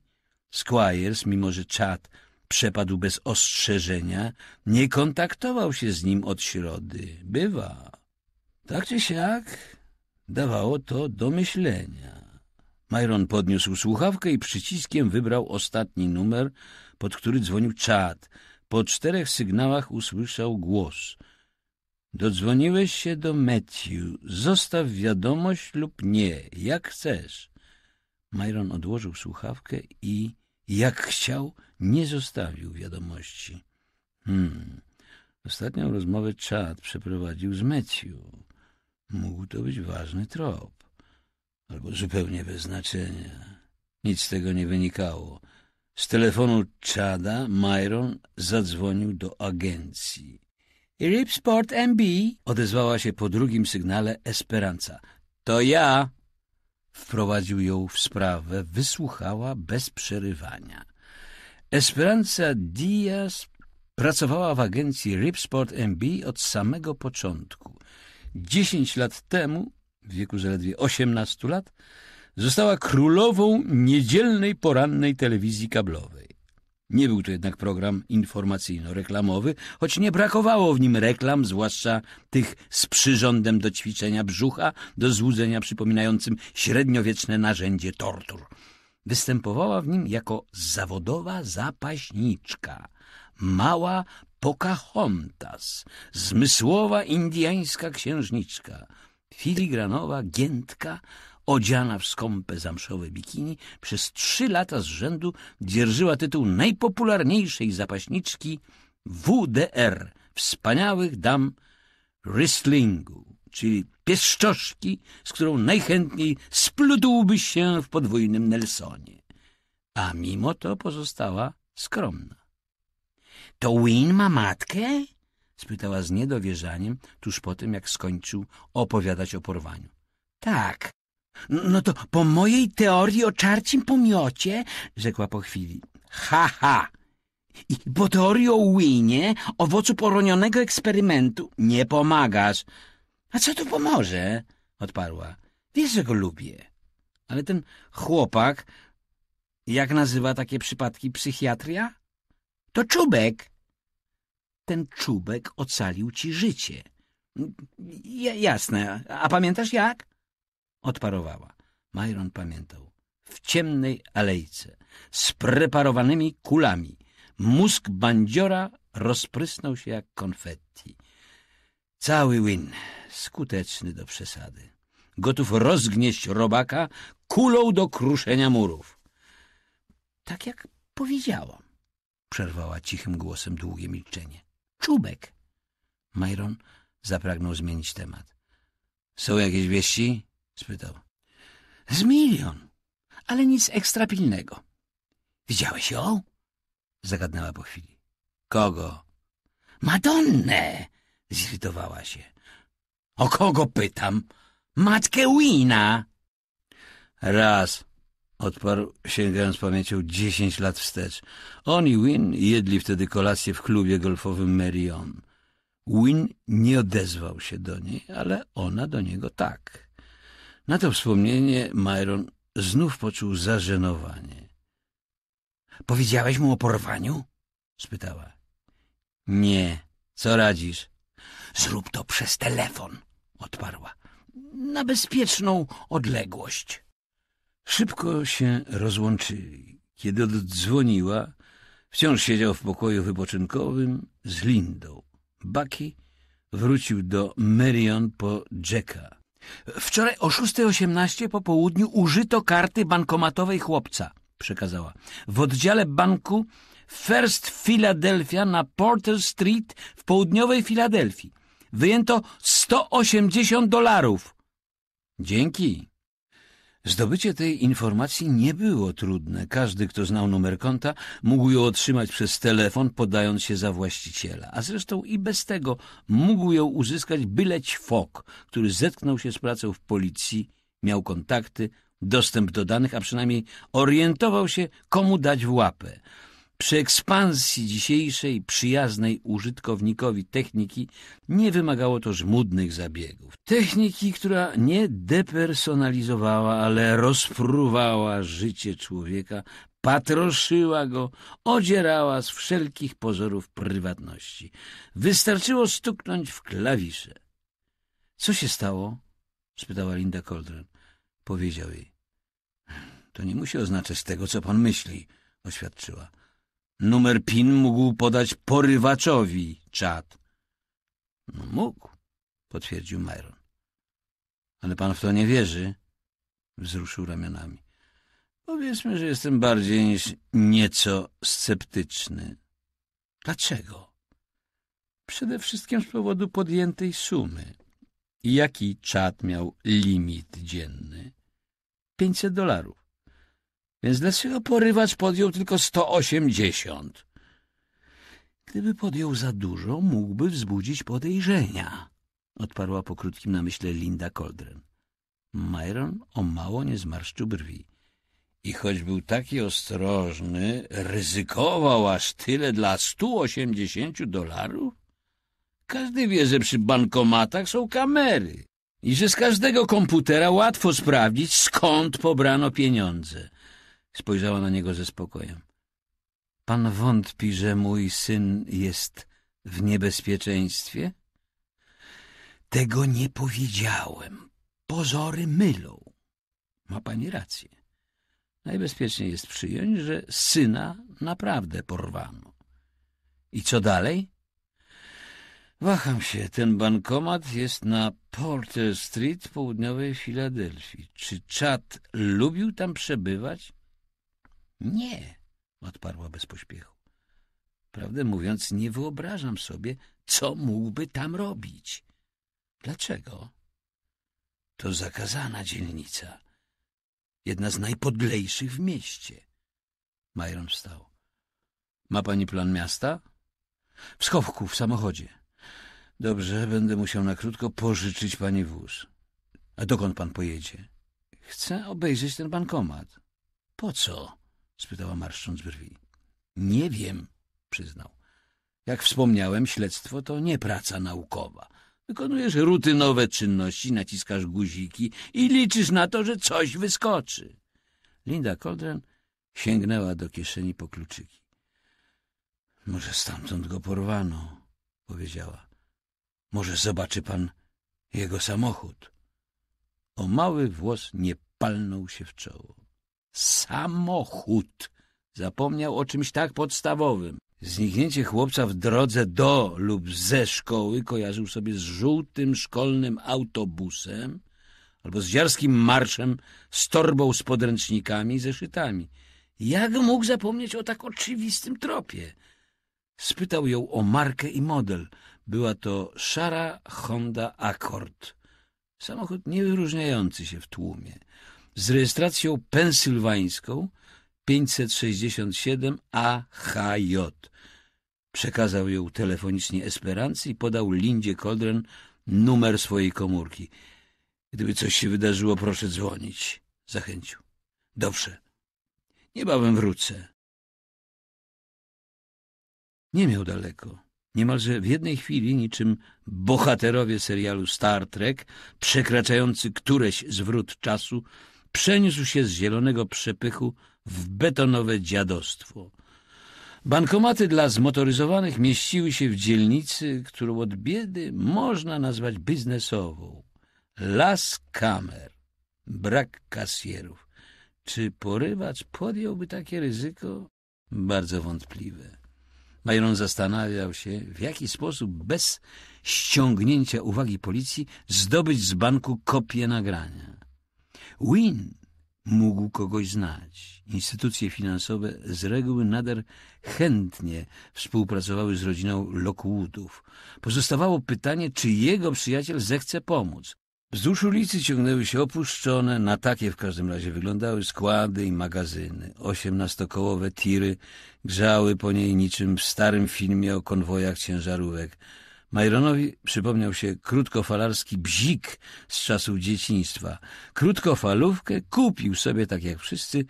Squires, mimo że Chad przepadł bez ostrzeżenia, nie kontaktował się z nim od środy. Bywa. Tak czy siak dawało to do myślenia. Myron podniósł słuchawkę i przyciskiem wybrał ostatni numer, pod który dzwonił czad. Po czterech sygnałach usłyszał głos. Dodzwoniłeś się do Matthew. Zostaw wiadomość lub nie, jak chcesz. Myron odłożył słuchawkę i, jak chciał, nie zostawił wiadomości. Hmm. Ostatnią rozmowę czad przeprowadził z Matthew. Mógł to być ważny trop albo zupełnie bez znaczenia. Nic z tego nie wynikało. Z telefonu Czada Myron zadzwonił do agencji. Ripsport MB odezwała się po drugim sygnale Esperanza. To ja! Wprowadził ją w sprawę, wysłuchała bez przerywania. Esperanza Diaz pracowała w agencji Ripsport MB od samego początku. Dziesięć lat temu w wieku zaledwie 18 lat, została królową niedzielnej porannej telewizji kablowej. Nie był to jednak program informacyjno-reklamowy, choć nie brakowało w nim reklam, zwłaszcza tych z przyrządem do ćwiczenia brzucha, do złudzenia przypominającym średniowieczne narzędzie tortur. Występowała w nim jako zawodowa zapaśniczka, mała Pocahontas, zmysłowa indiańska księżniczka, Filigranowa, giętka, odziana w skąpe zamszowe bikini, przez trzy lata z rzędu dzierżyła tytuł najpopularniejszej zapaśniczki WDR, wspaniałych dam wrestlingu, czyli pieszczoszki, z którą najchętniej splutłbyś się w podwójnym Nelsonie. A mimo to pozostała skromna. To Win ma matkę? spytała z niedowierzaniem tuż po tym, jak skończył opowiadać o porwaniu. Tak. No to po mojej teorii o czarcim pomiocie, rzekła po chwili. Ha, ha. I po teorii o Winie, owocu poronionego eksperymentu, nie pomagasz. A co tu pomoże? Odparła. Wiesz, że go lubię. Ale ten chłopak, jak nazywa takie przypadki psychiatria? To czubek ten czubek ocalił ci życie. jasne. A pamiętasz jak? Odparowała. Myron pamiętał. W ciemnej alejce, z preparowanymi kulami. Mózg bandziora rozprysnął się jak konfetti. Cały Win, skuteczny do przesady. Gotów rozgnieść robaka kulą do kruszenia murów. Tak jak powiedziałam, przerwała cichym głosem długie milczenie czubek. Myron zapragnął zmienić temat. Są jakieś wieści? spytał. Z milion, ale nic ekstrapilnego. Widziałeś ją? zagadnęła po chwili. Kogo? Madonnę! zirytowała się. O kogo pytam? Matkę Wina! Raz, Odparł, sięgając pamięcią dziesięć lat wstecz. On i Win jedli wtedy kolację w klubie golfowym Merion. Win nie odezwał się do niej, ale ona do niego tak. Na to wspomnienie Myron znów poczuł zażenowanie. — Powiedziałeś mu o porwaniu? — spytała. — Nie. Co radzisz? — Zrób to przez telefon — odparła. — Na bezpieczną odległość. Szybko się rozłączyli. Kiedy oddzwoniła, wciąż siedział w pokoju wypoczynkowym z Lindą. Bucky wrócił do Marion po Jacka. Wczoraj o 6.18 po południu użyto karty bankomatowej chłopca, przekazała. W oddziale banku First Philadelphia na Porter Street w południowej Filadelfii. Wyjęto 180 dolarów. Dzięki, Zdobycie tej informacji nie było trudne. Każdy, kto znał numer konta, mógł ją otrzymać przez telefon, podając się za właściciela. A zresztą i bez tego mógł ją uzyskać byleć fok, który zetknął się z pracą w policji, miał kontakty, dostęp do danych, a przynajmniej orientował się, komu dać w łapę. Przy ekspansji dzisiejszej przyjaznej użytkownikowi techniki nie wymagało to żmudnych zabiegów. Techniki, która nie depersonalizowała, ale rozfruwała życie człowieka, patroszyła go, odzierała z wszelkich pozorów prywatności. Wystarczyło stuknąć w klawisze. — Co się stało? — spytała Linda Coldren. Powiedział jej. — To nie musi oznaczać tego, co pan myśli — oświadczyła. Numer PIN mógł podać porywaczowi czat. No, mógł, potwierdził Myron. Ale pan w to nie wierzy? Wzruszył ramionami. Powiedzmy, że jestem bardziej niż nieco sceptyczny. Dlaczego? Przede wszystkim z powodu podjętej sumy. Jaki czat miał limit dzienny? 500 dolarów. Więc dlaczego porywacz podjął tylko 180? Gdyby podjął za dużo, mógłby wzbudzić podejrzenia, odparła po krótkim namyśle Linda Coldren. Myron o mało nie zmarszczył brwi. I choć był taki ostrożny, ryzykował aż tyle dla 180 dolarów? Każdy wie, że przy bankomatach są kamery i że z każdego komputera łatwo sprawdzić, skąd pobrano pieniądze. Spojrzała na niego ze spokojem. Pan wątpi, że mój syn jest w niebezpieczeństwie? Tego nie powiedziałem. Pozory mylą. Ma pani rację. Najbezpieczniej jest przyjąć, że syna naprawdę porwano. I co dalej? Waham się, ten bankomat jest na Porter Street południowej Filadelfii. Czy czat lubił tam przebywać? Nie, odparła bez pośpiechu. Prawdę mówiąc, nie wyobrażam sobie, co mógłby tam robić. Dlaczego? To zakazana dzielnica. Jedna z najpodlejszych w mieście. Majron wstał. Ma pani plan miasta? W schowku, w samochodzie. Dobrze, będę musiał na krótko pożyczyć pani wóz. A dokąd pan pojedzie? Chcę obejrzeć ten bankomat. Po co? spytała marszcząc brwi. Nie wiem, przyznał. Jak wspomniałem, śledztwo to nie praca naukowa. Wykonujesz rutynowe czynności, naciskasz guziki i liczysz na to, że coś wyskoczy. Linda Coldren sięgnęła do kieszeni po kluczyki. Może stamtąd go porwano, powiedziała. Może zobaczy pan jego samochód. O mały włos nie palnął się w czoło. Samochód. Zapomniał o czymś tak podstawowym. Zniknięcie chłopca w drodze do lub ze szkoły kojarzył sobie z żółtym szkolnym autobusem albo z dziarskim marszem, z torbą z podręcznikami i zeszytami. Jak mógł zapomnieć o tak oczywistym tropie? Spytał ją o markę i model. Była to szara Honda Accord. Samochód nie wyróżniający się w tłumie z rejestracją pensylwańską 567 AHJ. Przekazał ją telefonicznie Esperancji i podał Lindzie Kodren numer swojej komórki. Gdyby coś się wydarzyło, proszę dzwonić. Zachęcił. Dobrze. Niebawem wrócę. Nie miał daleko. Niemalże w jednej chwili, niczym bohaterowie serialu Star Trek, przekraczający któreś zwrót czasu, przeniósł się z zielonego przepychu w betonowe dziadostwo. Bankomaty dla zmotoryzowanych mieściły się w dzielnicy, którą od biedy można nazwać biznesową. Las kamer, brak kasjerów. Czy porywacz podjąłby takie ryzyko? Bardzo wątpliwe. Majron zastanawiał się, w jaki sposób bez ściągnięcia uwagi policji zdobyć z banku kopię nagrania. Win mógł kogoś znać. Instytucje finansowe z reguły nader chętnie współpracowały z rodziną Lockwoodów. Pozostawało pytanie, czy jego przyjaciel zechce pomóc. Wzdłuż ulicy ciągnęły się opuszczone, na takie w każdym razie wyglądały składy i magazyny. Osiemnastokołowe tiry grzały po niej niczym w starym filmie o konwojach ciężarówek. Majronowi przypomniał się krótkofalarski bzik z czasów dzieciństwa. Krótkofalówkę kupił sobie, tak jak wszyscy,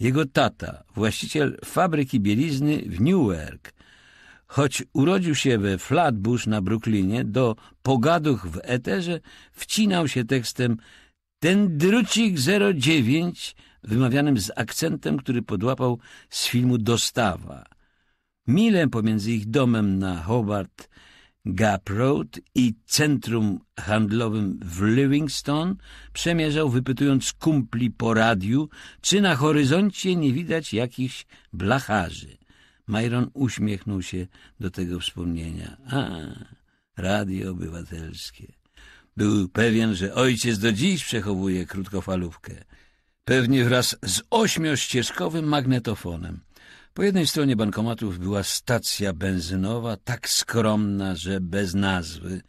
jego tata, właściciel fabryki bielizny w Newark. Choć urodził się we Flatbush na Brooklynie, do pogaduch w eterze wcinał się tekstem ten drucik 09, wymawianym z akcentem, który podłapał z filmu Dostawa. Mile pomiędzy ich domem na Hobart Gap Road i centrum handlowym w Livingston, przemierzał wypytując kumpli po radiu, czy na horyzoncie nie widać jakichś blacharzy. Myron uśmiechnął się do tego wspomnienia. A, radio obywatelskie. Był pewien, że ojciec do dziś przechowuje krótkofalówkę. Pewnie wraz z ośmiościeżkowym magnetofonem. Po jednej stronie bankomatów była stacja benzynowa, tak skromna, że bez nazwy,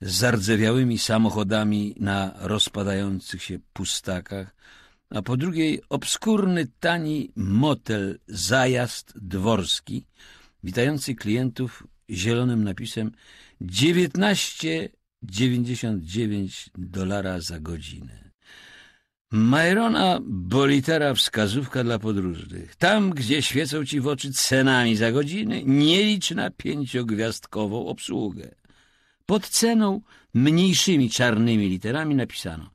z zardzewiałymi samochodami na rozpadających się pustakach, a po drugiej obskurny, tani motel, zajazd dworski, witający klientów zielonym napisem 19,99 dolara za godzinę. Majrona Bolitera wskazówka dla podróżnych. Tam, gdzie świecą ci w oczy cenami za godziny, nie licz na pięciogwiazdkową obsługę. Pod ceną mniejszymi czarnymi literami napisano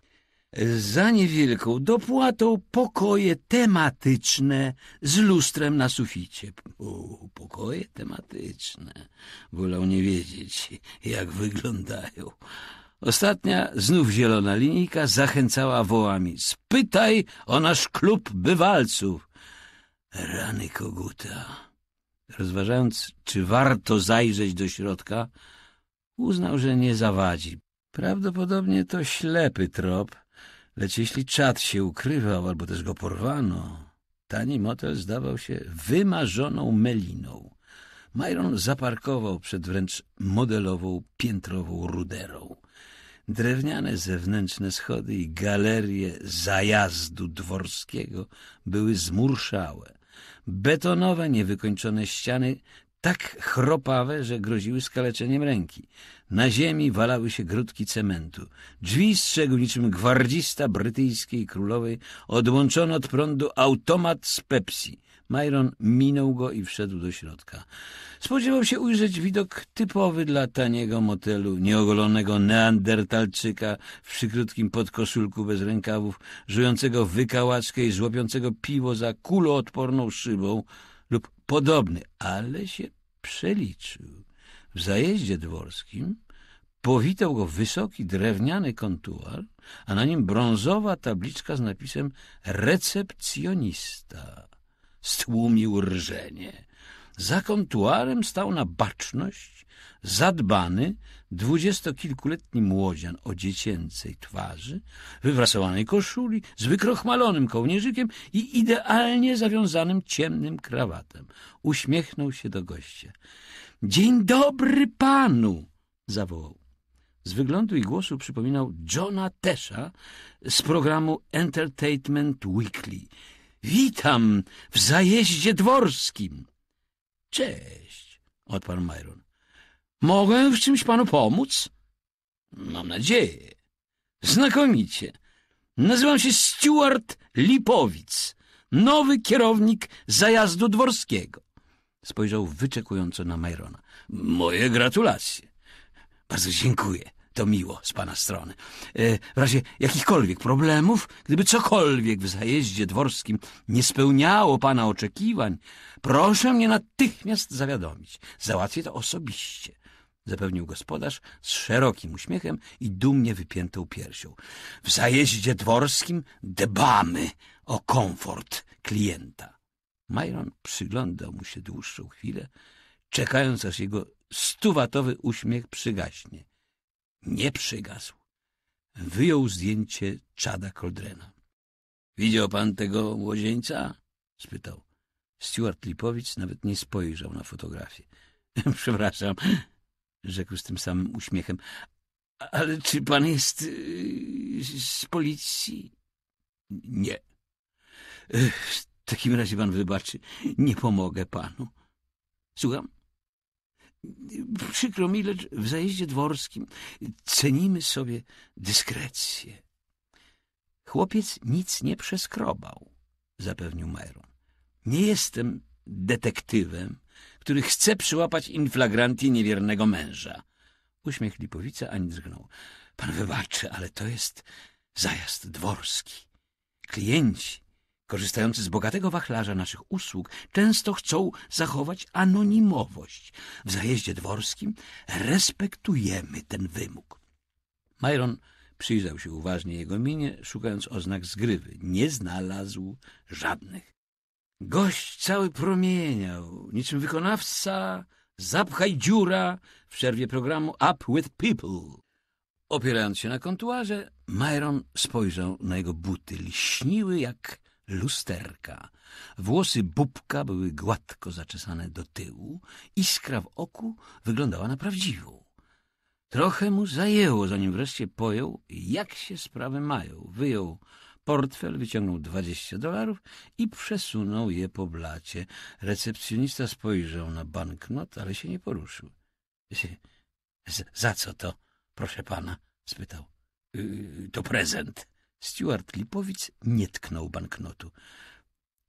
za niewielką dopłatą pokoje tematyczne z lustrem na suficie. O, pokoje tematyczne. Wolał nie wiedzieć, jak wyglądają. Ostatnia, znów zielona linijka, zachęcała wołami. Spytaj o nasz klub bywalców. Rany koguta. Rozważając, czy warto zajrzeć do środka, uznał, że nie zawadzi. Prawdopodobnie to ślepy trop, lecz jeśli czat się ukrywał albo też go porwano, tani motel zdawał się wymarzoną meliną. Myron zaparkował przed wręcz modelową, piętrową ruderą. Drewniane zewnętrzne schody i galerie zajazdu dworskiego były zmurszałe. Betonowe, niewykończone ściany tak chropawe, że groziły skaleczeniem ręki. Na ziemi walały się grudki cementu. Drzwi strzegł niczym gwardzista brytyjskiej królowej. Odłączono od prądu automat z Pepsi. Myron minął go i wszedł do środka. Spodziewał się ujrzeć widok typowy dla taniego motelu, nieogolonego neandertalczyka w przykrótkim podkoszulku bez rękawów, żującego wykałaczkę i złapiącego piwo za kuloodporną szybą lub podobny, ale się przeliczył. W zajeździe dworskim powitał go wysoki drewniany kontuar, a na nim brązowa tabliczka z napisem recepcjonista. Stłumił rżenie. Za kontuarem stał na baczność zadbany, dwudziestokilkuletni młodzian o dziecięcej twarzy, wywrasowanej koszuli, z wykrochmalonym kołnierzykiem i idealnie zawiązanym ciemnym krawatem. Uśmiechnął się do gościa. Dzień dobry panu! zawołał. Z wyglądu i głosu przypominał Johna Tesha z programu Entertainment Weekly. Witam w zajeździe dworskim. Cześć, odparł Myron. Mogę w czymś panu pomóc? Mam nadzieję. Znakomicie. Nazywam się Stuart Lipowic, nowy kierownik zajazdu dworskiego. Spojrzał wyczekująco na Majrona. Moje gratulacje. Bardzo dziękuję. To miło z pana strony. E, w razie jakichkolwiek problemów, gdyby cokolwiek w zajeździe dworskim nie spełniało pana oczekiwań, proszę mnie natychmiast zawiadomić. Załatwię to osobiście zapewnił gospodarz z szerokim uśmiechem i dumnie wypiętą piersią. W zajeździe dworskim dbamy o komfort klienta. Myron przyglądał mu się dłuższą chwilę, czekając aż jego stuwatowy uśmiech przygaśnie. Nie przygasł. Wyjął zdjęcie Czada Koldrena. Widział pan tego młodzieńca? — spytał. Stuart Lipowicz nawet nie spojrzał na fotografię. — Przepraszam — rzekł z tym samym uśmiechem. — Ale czy pan jest y, z policji? — Nie. W takim razie pan wybaczy, nie pomogę panu. Słucham? Przykro mi, lecz w zajeździe dworskim cenimy sobie dyskrecję. Chłopiec nic nie przeskrobał, zapewnił Meron. Nie jestem detektywem, który chce przyłapać inflagranti niewiernego męża. Uśmiech Lipowica ani drgnął. Pan wybaczy, ale to jest zajazd dworski. Klienci korzystający z bogatego wachlarza naszych usług, często chcą zachować anonimowość. W zajeździe dworskim respektujemy ten wymóg. Myron przyjrzał się uważnie jego minie, szukając oznak zgrywy. Nie znalazł żadnych. Gość cały promieniał, niczym wykonawca Zapchaj dziura w przerwie programu Up with People. Opierając się na kontuarze, Myron spojrzał na jego buty. Lśniły jak lusterka. Włosy bubka były gładko zaczesane do tyłu, iskra w oku wyglądała na prawdziwą. Trochę mu zajęło, zanim wreszcie pojął, jak się sprawy mają. Wyjął portfel, wyciągnął dwadzieścia dolarów i przesunął je po blacie. Recepcjonista spojrzał na banknot, ale się nie poruszył. — Za co to, proszę pana? — spytał. Y, to prezent. Stuart Lipowic nie tknął banknotu.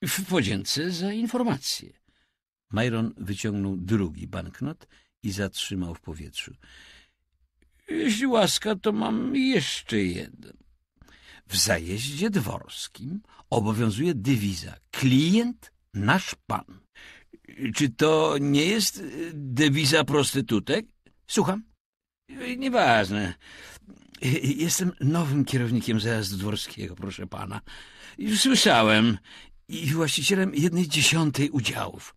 W podzięce za informację. Myron wyciągnął drugi banknot i zatrzymał w powietrzu. Jeśli łaska, to mam jeszcze jeden. W zajeździe dworskim obowiązuje dewiza klient nasz pan. Czy to nie jest dewiza prostytutek? Słucham. Nieważne. Jestem nowym kierownikiem zajazdu dworskiego, proszę pana. Już słyszałem. I właścicielem jednej dziesiątej udziałów.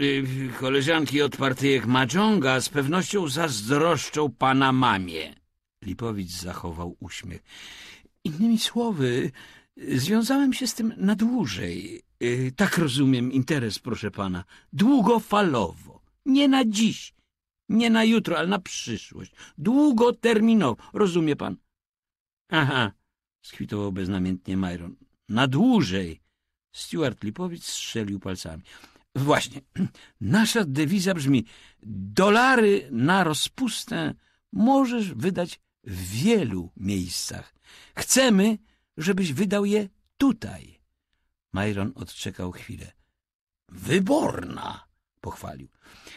Y, koleżanki od jak Majonga z pewnością zazdroszczą pana mamie. Lipowicz zachował uśmiech. Innymi słowy, związałem się z tym na dłużej. Y, tak rozumiem interes, proszę pana. Długofalowo. Nie na dziś, nie na jutro, ale na przyszłość. Długoterminowo. Rozumie pan? Aha, skwitował beznamiętnie Myron. Na dłużej. Stuart Lipowicz strzelił palcami. Właśnie. Nasza dewiza brzmi dolary na rozpustę możesz wydać w wielu miejscach. Chcemy, żebyś wydał je tutaj. Myron odczekał chwilę. Wyborna! pochwalił.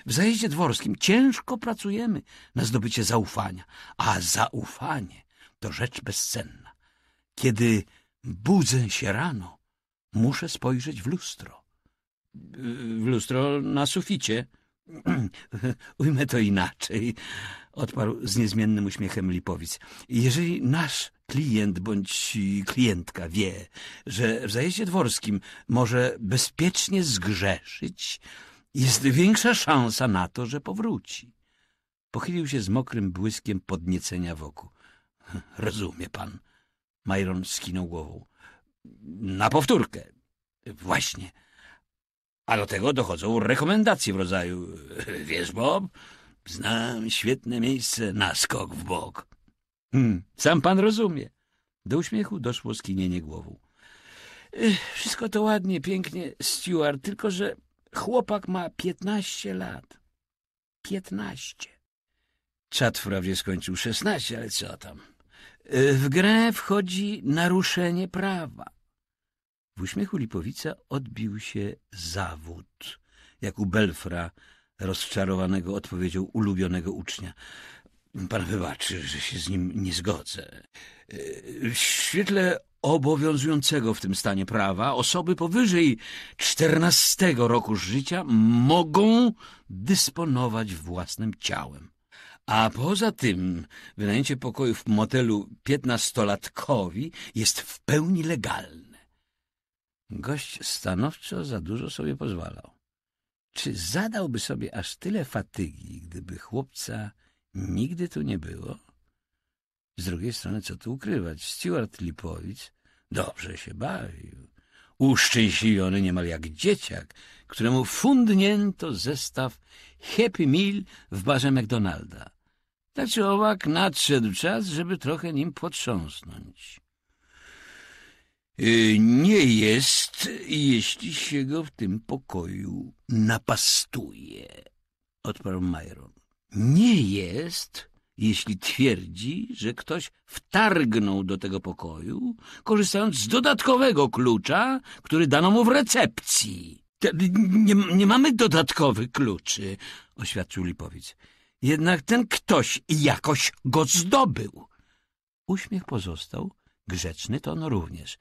W zajeździe dworskim ciężko pracujemy na zdobycie zaufania, a zaufanie to rzecz bezcenna. Kiedy budzę się rano, muszę spojrzeć w lustro. W lustro na suficie. Ujmę to inaczej, odparł z niezmiennym uśmiechem Lipowic. Jeżeli nasz klient bądź klientka wie, że w zajeździe dworskim może bezpiecznie zgrzeszyć, jest większa szansa na to, że powróci. Pochylił się z mokrym błyskiem podniecenia wokół. Rozumie pan. Majron skinął głową. Na powtórkę. Właśnie. A do tego dochodzą rekomendacje w rodzaju wiesz Bob, znam świetne miejsce na skok w bok. Hmm, sam pan rozumie. Do uśmiechu doszło skinienie głową. Wszystko to ładnie, pięknie, Stuart, tylko że Chłopak ma piętnaście lat. Piętnaście. Czad wprawdzie skończył szesnaście, ale co tam. Y, w grę wchodzi naruszenie prawa. W uśmiechu Lipowica odbił się zawód, jak u Belfra, rozczarowanego odpowiedzią ulubionego ucznia. Pan wybaczy, że się z nim nie zgodzę. Y, w świetle obowiązującego w tym stanie prawa osoby powyżej 14 roku życia mogą dysponować własnym ciałem. A poza tym wynajęcie pokoju w motelu piętnastolatkowi jest w pełni legalne. Gość stanowczo za dużo sobie pozwalał. Czy zadałby sobie aż tyle fatygi, gdyby chłopca nigdy tu nie było? Z drugiej strony, co tu ukrywać? Stuart Lipowicz Dobrze się bawił, uszczęśliwiony niemal jak dzieciak, któremu fundnięto zestaw Happy Meal w barze McDonalda. Znaczy owak nadszedł czas, żeby trochę nim potrząsnąć. Y, nie jest, jeśli się go w tym pokoju napastuje, odparł Mayron. Nie jest, jeśli twierdzi, że ktoś wtargnął do tego pokoju, korzystając z dodatkowego klucza, który dano mu w recepcji. Nie, nie mamy dodatkowych kluczy, oświadczył Lipowic. Jednak ten ktoś jakoś go zdobył. Uśmiech pozostał, grzeczny ton również.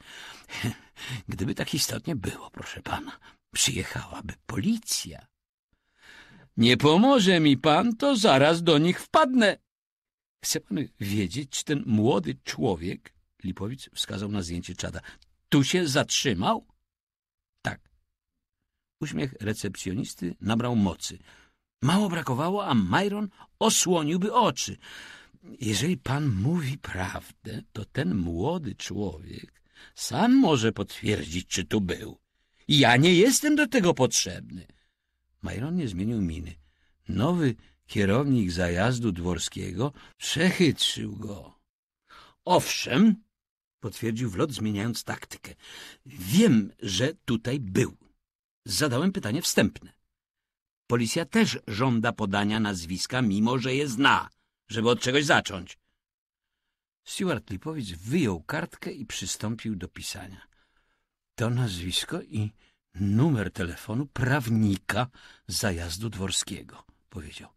Gdyby tak istotnie było, proszę pana, przyjechałaby policja. Nie pomoże mi pan, to zaraz do nich wpadnę, Chce pan wiedzieć, czy ten młody człowiek, Lipowicz, wskazał na zdjęcie czada, tu się zatrzymał? Tak. Uśmiech recepcjonisty nabrał mocy. Mało brakowało, a Majron osłoniłby oczy. Jeżeli pan mówi prawdę, to ten młody człowiek sam może potwierdzić, czy tu był. Ja nie jestem do tego potrzebny. Majron nie zmienił miny. Nowy kierownik zajazdu dworskiego przechytrzył go. Owszem, potwierdził Wlot, zmieniając taktykę. Wiem, że tutaj był. Zadałem pytanie wstępne. Policja też żąda podania nazwiska, mimo że je zna, żeby od czegoś zacząć. Stuart Lipowicz wyjął kartkę i przystąpił do pisania. To nazwisko i numer telefonu prawnika zajazdu dworskiego, powiedział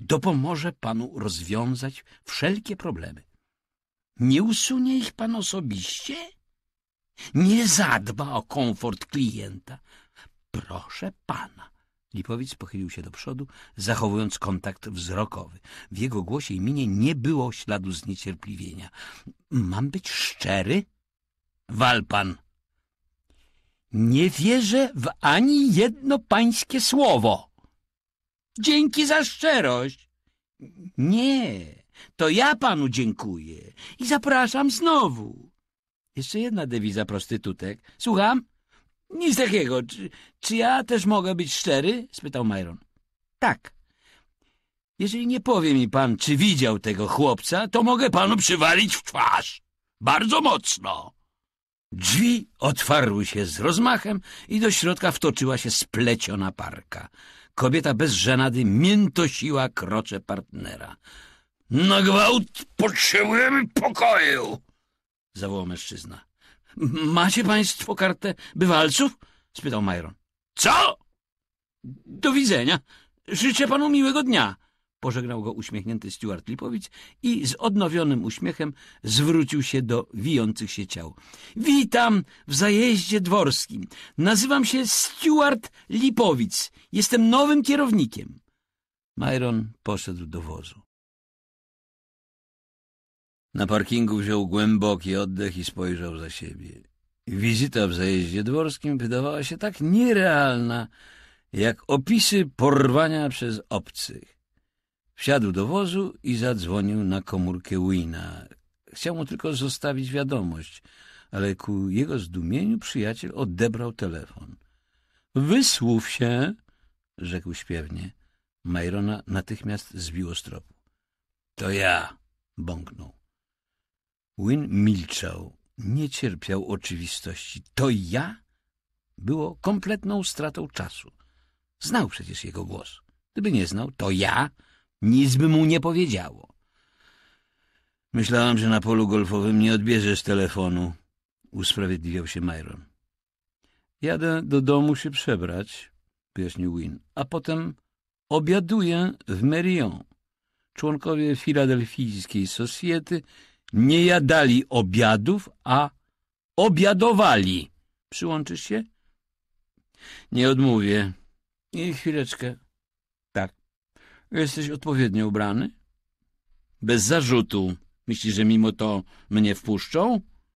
dopomoże panu rozwiązać wszelkie problemy. Nie usunie ich pan osobiście? Nie zadba o komfort klienta? Proszę pana. Lipowic pochylił się do przodu, zachowując kontakt wzrokowy. W jego głosie i minie nie było śladu zniecierpliwienia. Mam być szczery? Wal pan. Nie wierzę w ani jedno pańskie słowo. Dzięki za szczerość. Nie, to ja panu dziękuję i zapraszam znowu. Jeszcze jedna dewiza prostytutek. Słucham? Nic takiego. Czy, czy ja też mogę być szczery? spytał Myron. Tak. Jeżeli nie powie mi pan, czy widział tego chłopca, to mogę panu przywalić w twarz. Bardzo mocno. Drzwi otwarły się z rozmachem i do środka wtoczyła się spleciona parka. Kobieta bez żenady miętosiła krocze partnera. Na gwałt potrzebujemy pokoju! zawołał mężczyzna. Macie państwo kartę bywalców? spytał Majron. Co? Do widzenia. Życzę panu miłego dnia. Pożegnał go uśmiechnięty Stuart Lipowicz i z odnowionym uśmiechem zwrócił się do wijących się ciał. Witam w zajeździe dworskim. Nazywam się Stuart Lipowicz. Jestem nowym kierownikiem. Myron poszedł do wozu. Na parkingu wziął głęboki oddech i spojrzał za siebie. Wizyta w zajeździe dworskim wydawała się tak nierealna, jak opisy porwania przez obcych. Wsiadł do wozu i zadzwonił na komórkę Wina. Chciał mu tylko zostawić wiadomość, ale ku jego zdumieniu przyjaciel odebrał telefon. — Wysłów się! — rzekł śpiewnie. Majrona natychmiast zbiło z tropu. — To ja! — bąknął. Win milczał. Nie cierpiał oczywistości. — To ja? Było kompletną stratą czasu. Znał przecież jego głos. Gdyby nie znał, to ja nic by mu nie powiedziało. Myślałem, że na polu golfowym nie odbierzesz telefonu, usprawiedliwiał się Myron. Jadę do domu się przebrać, wyjaśnił Win, a potem obiaduję w Merion. Członkowie filadelfijskiej socjety nie jadali obiadów, a obiadowali. Przyłączysz się? Nie odmówię. I chwileczkę. Jesteś odpowiednio ubrany? Bez zarzutu. Myślisz, że mimo to mnie wpuszczą?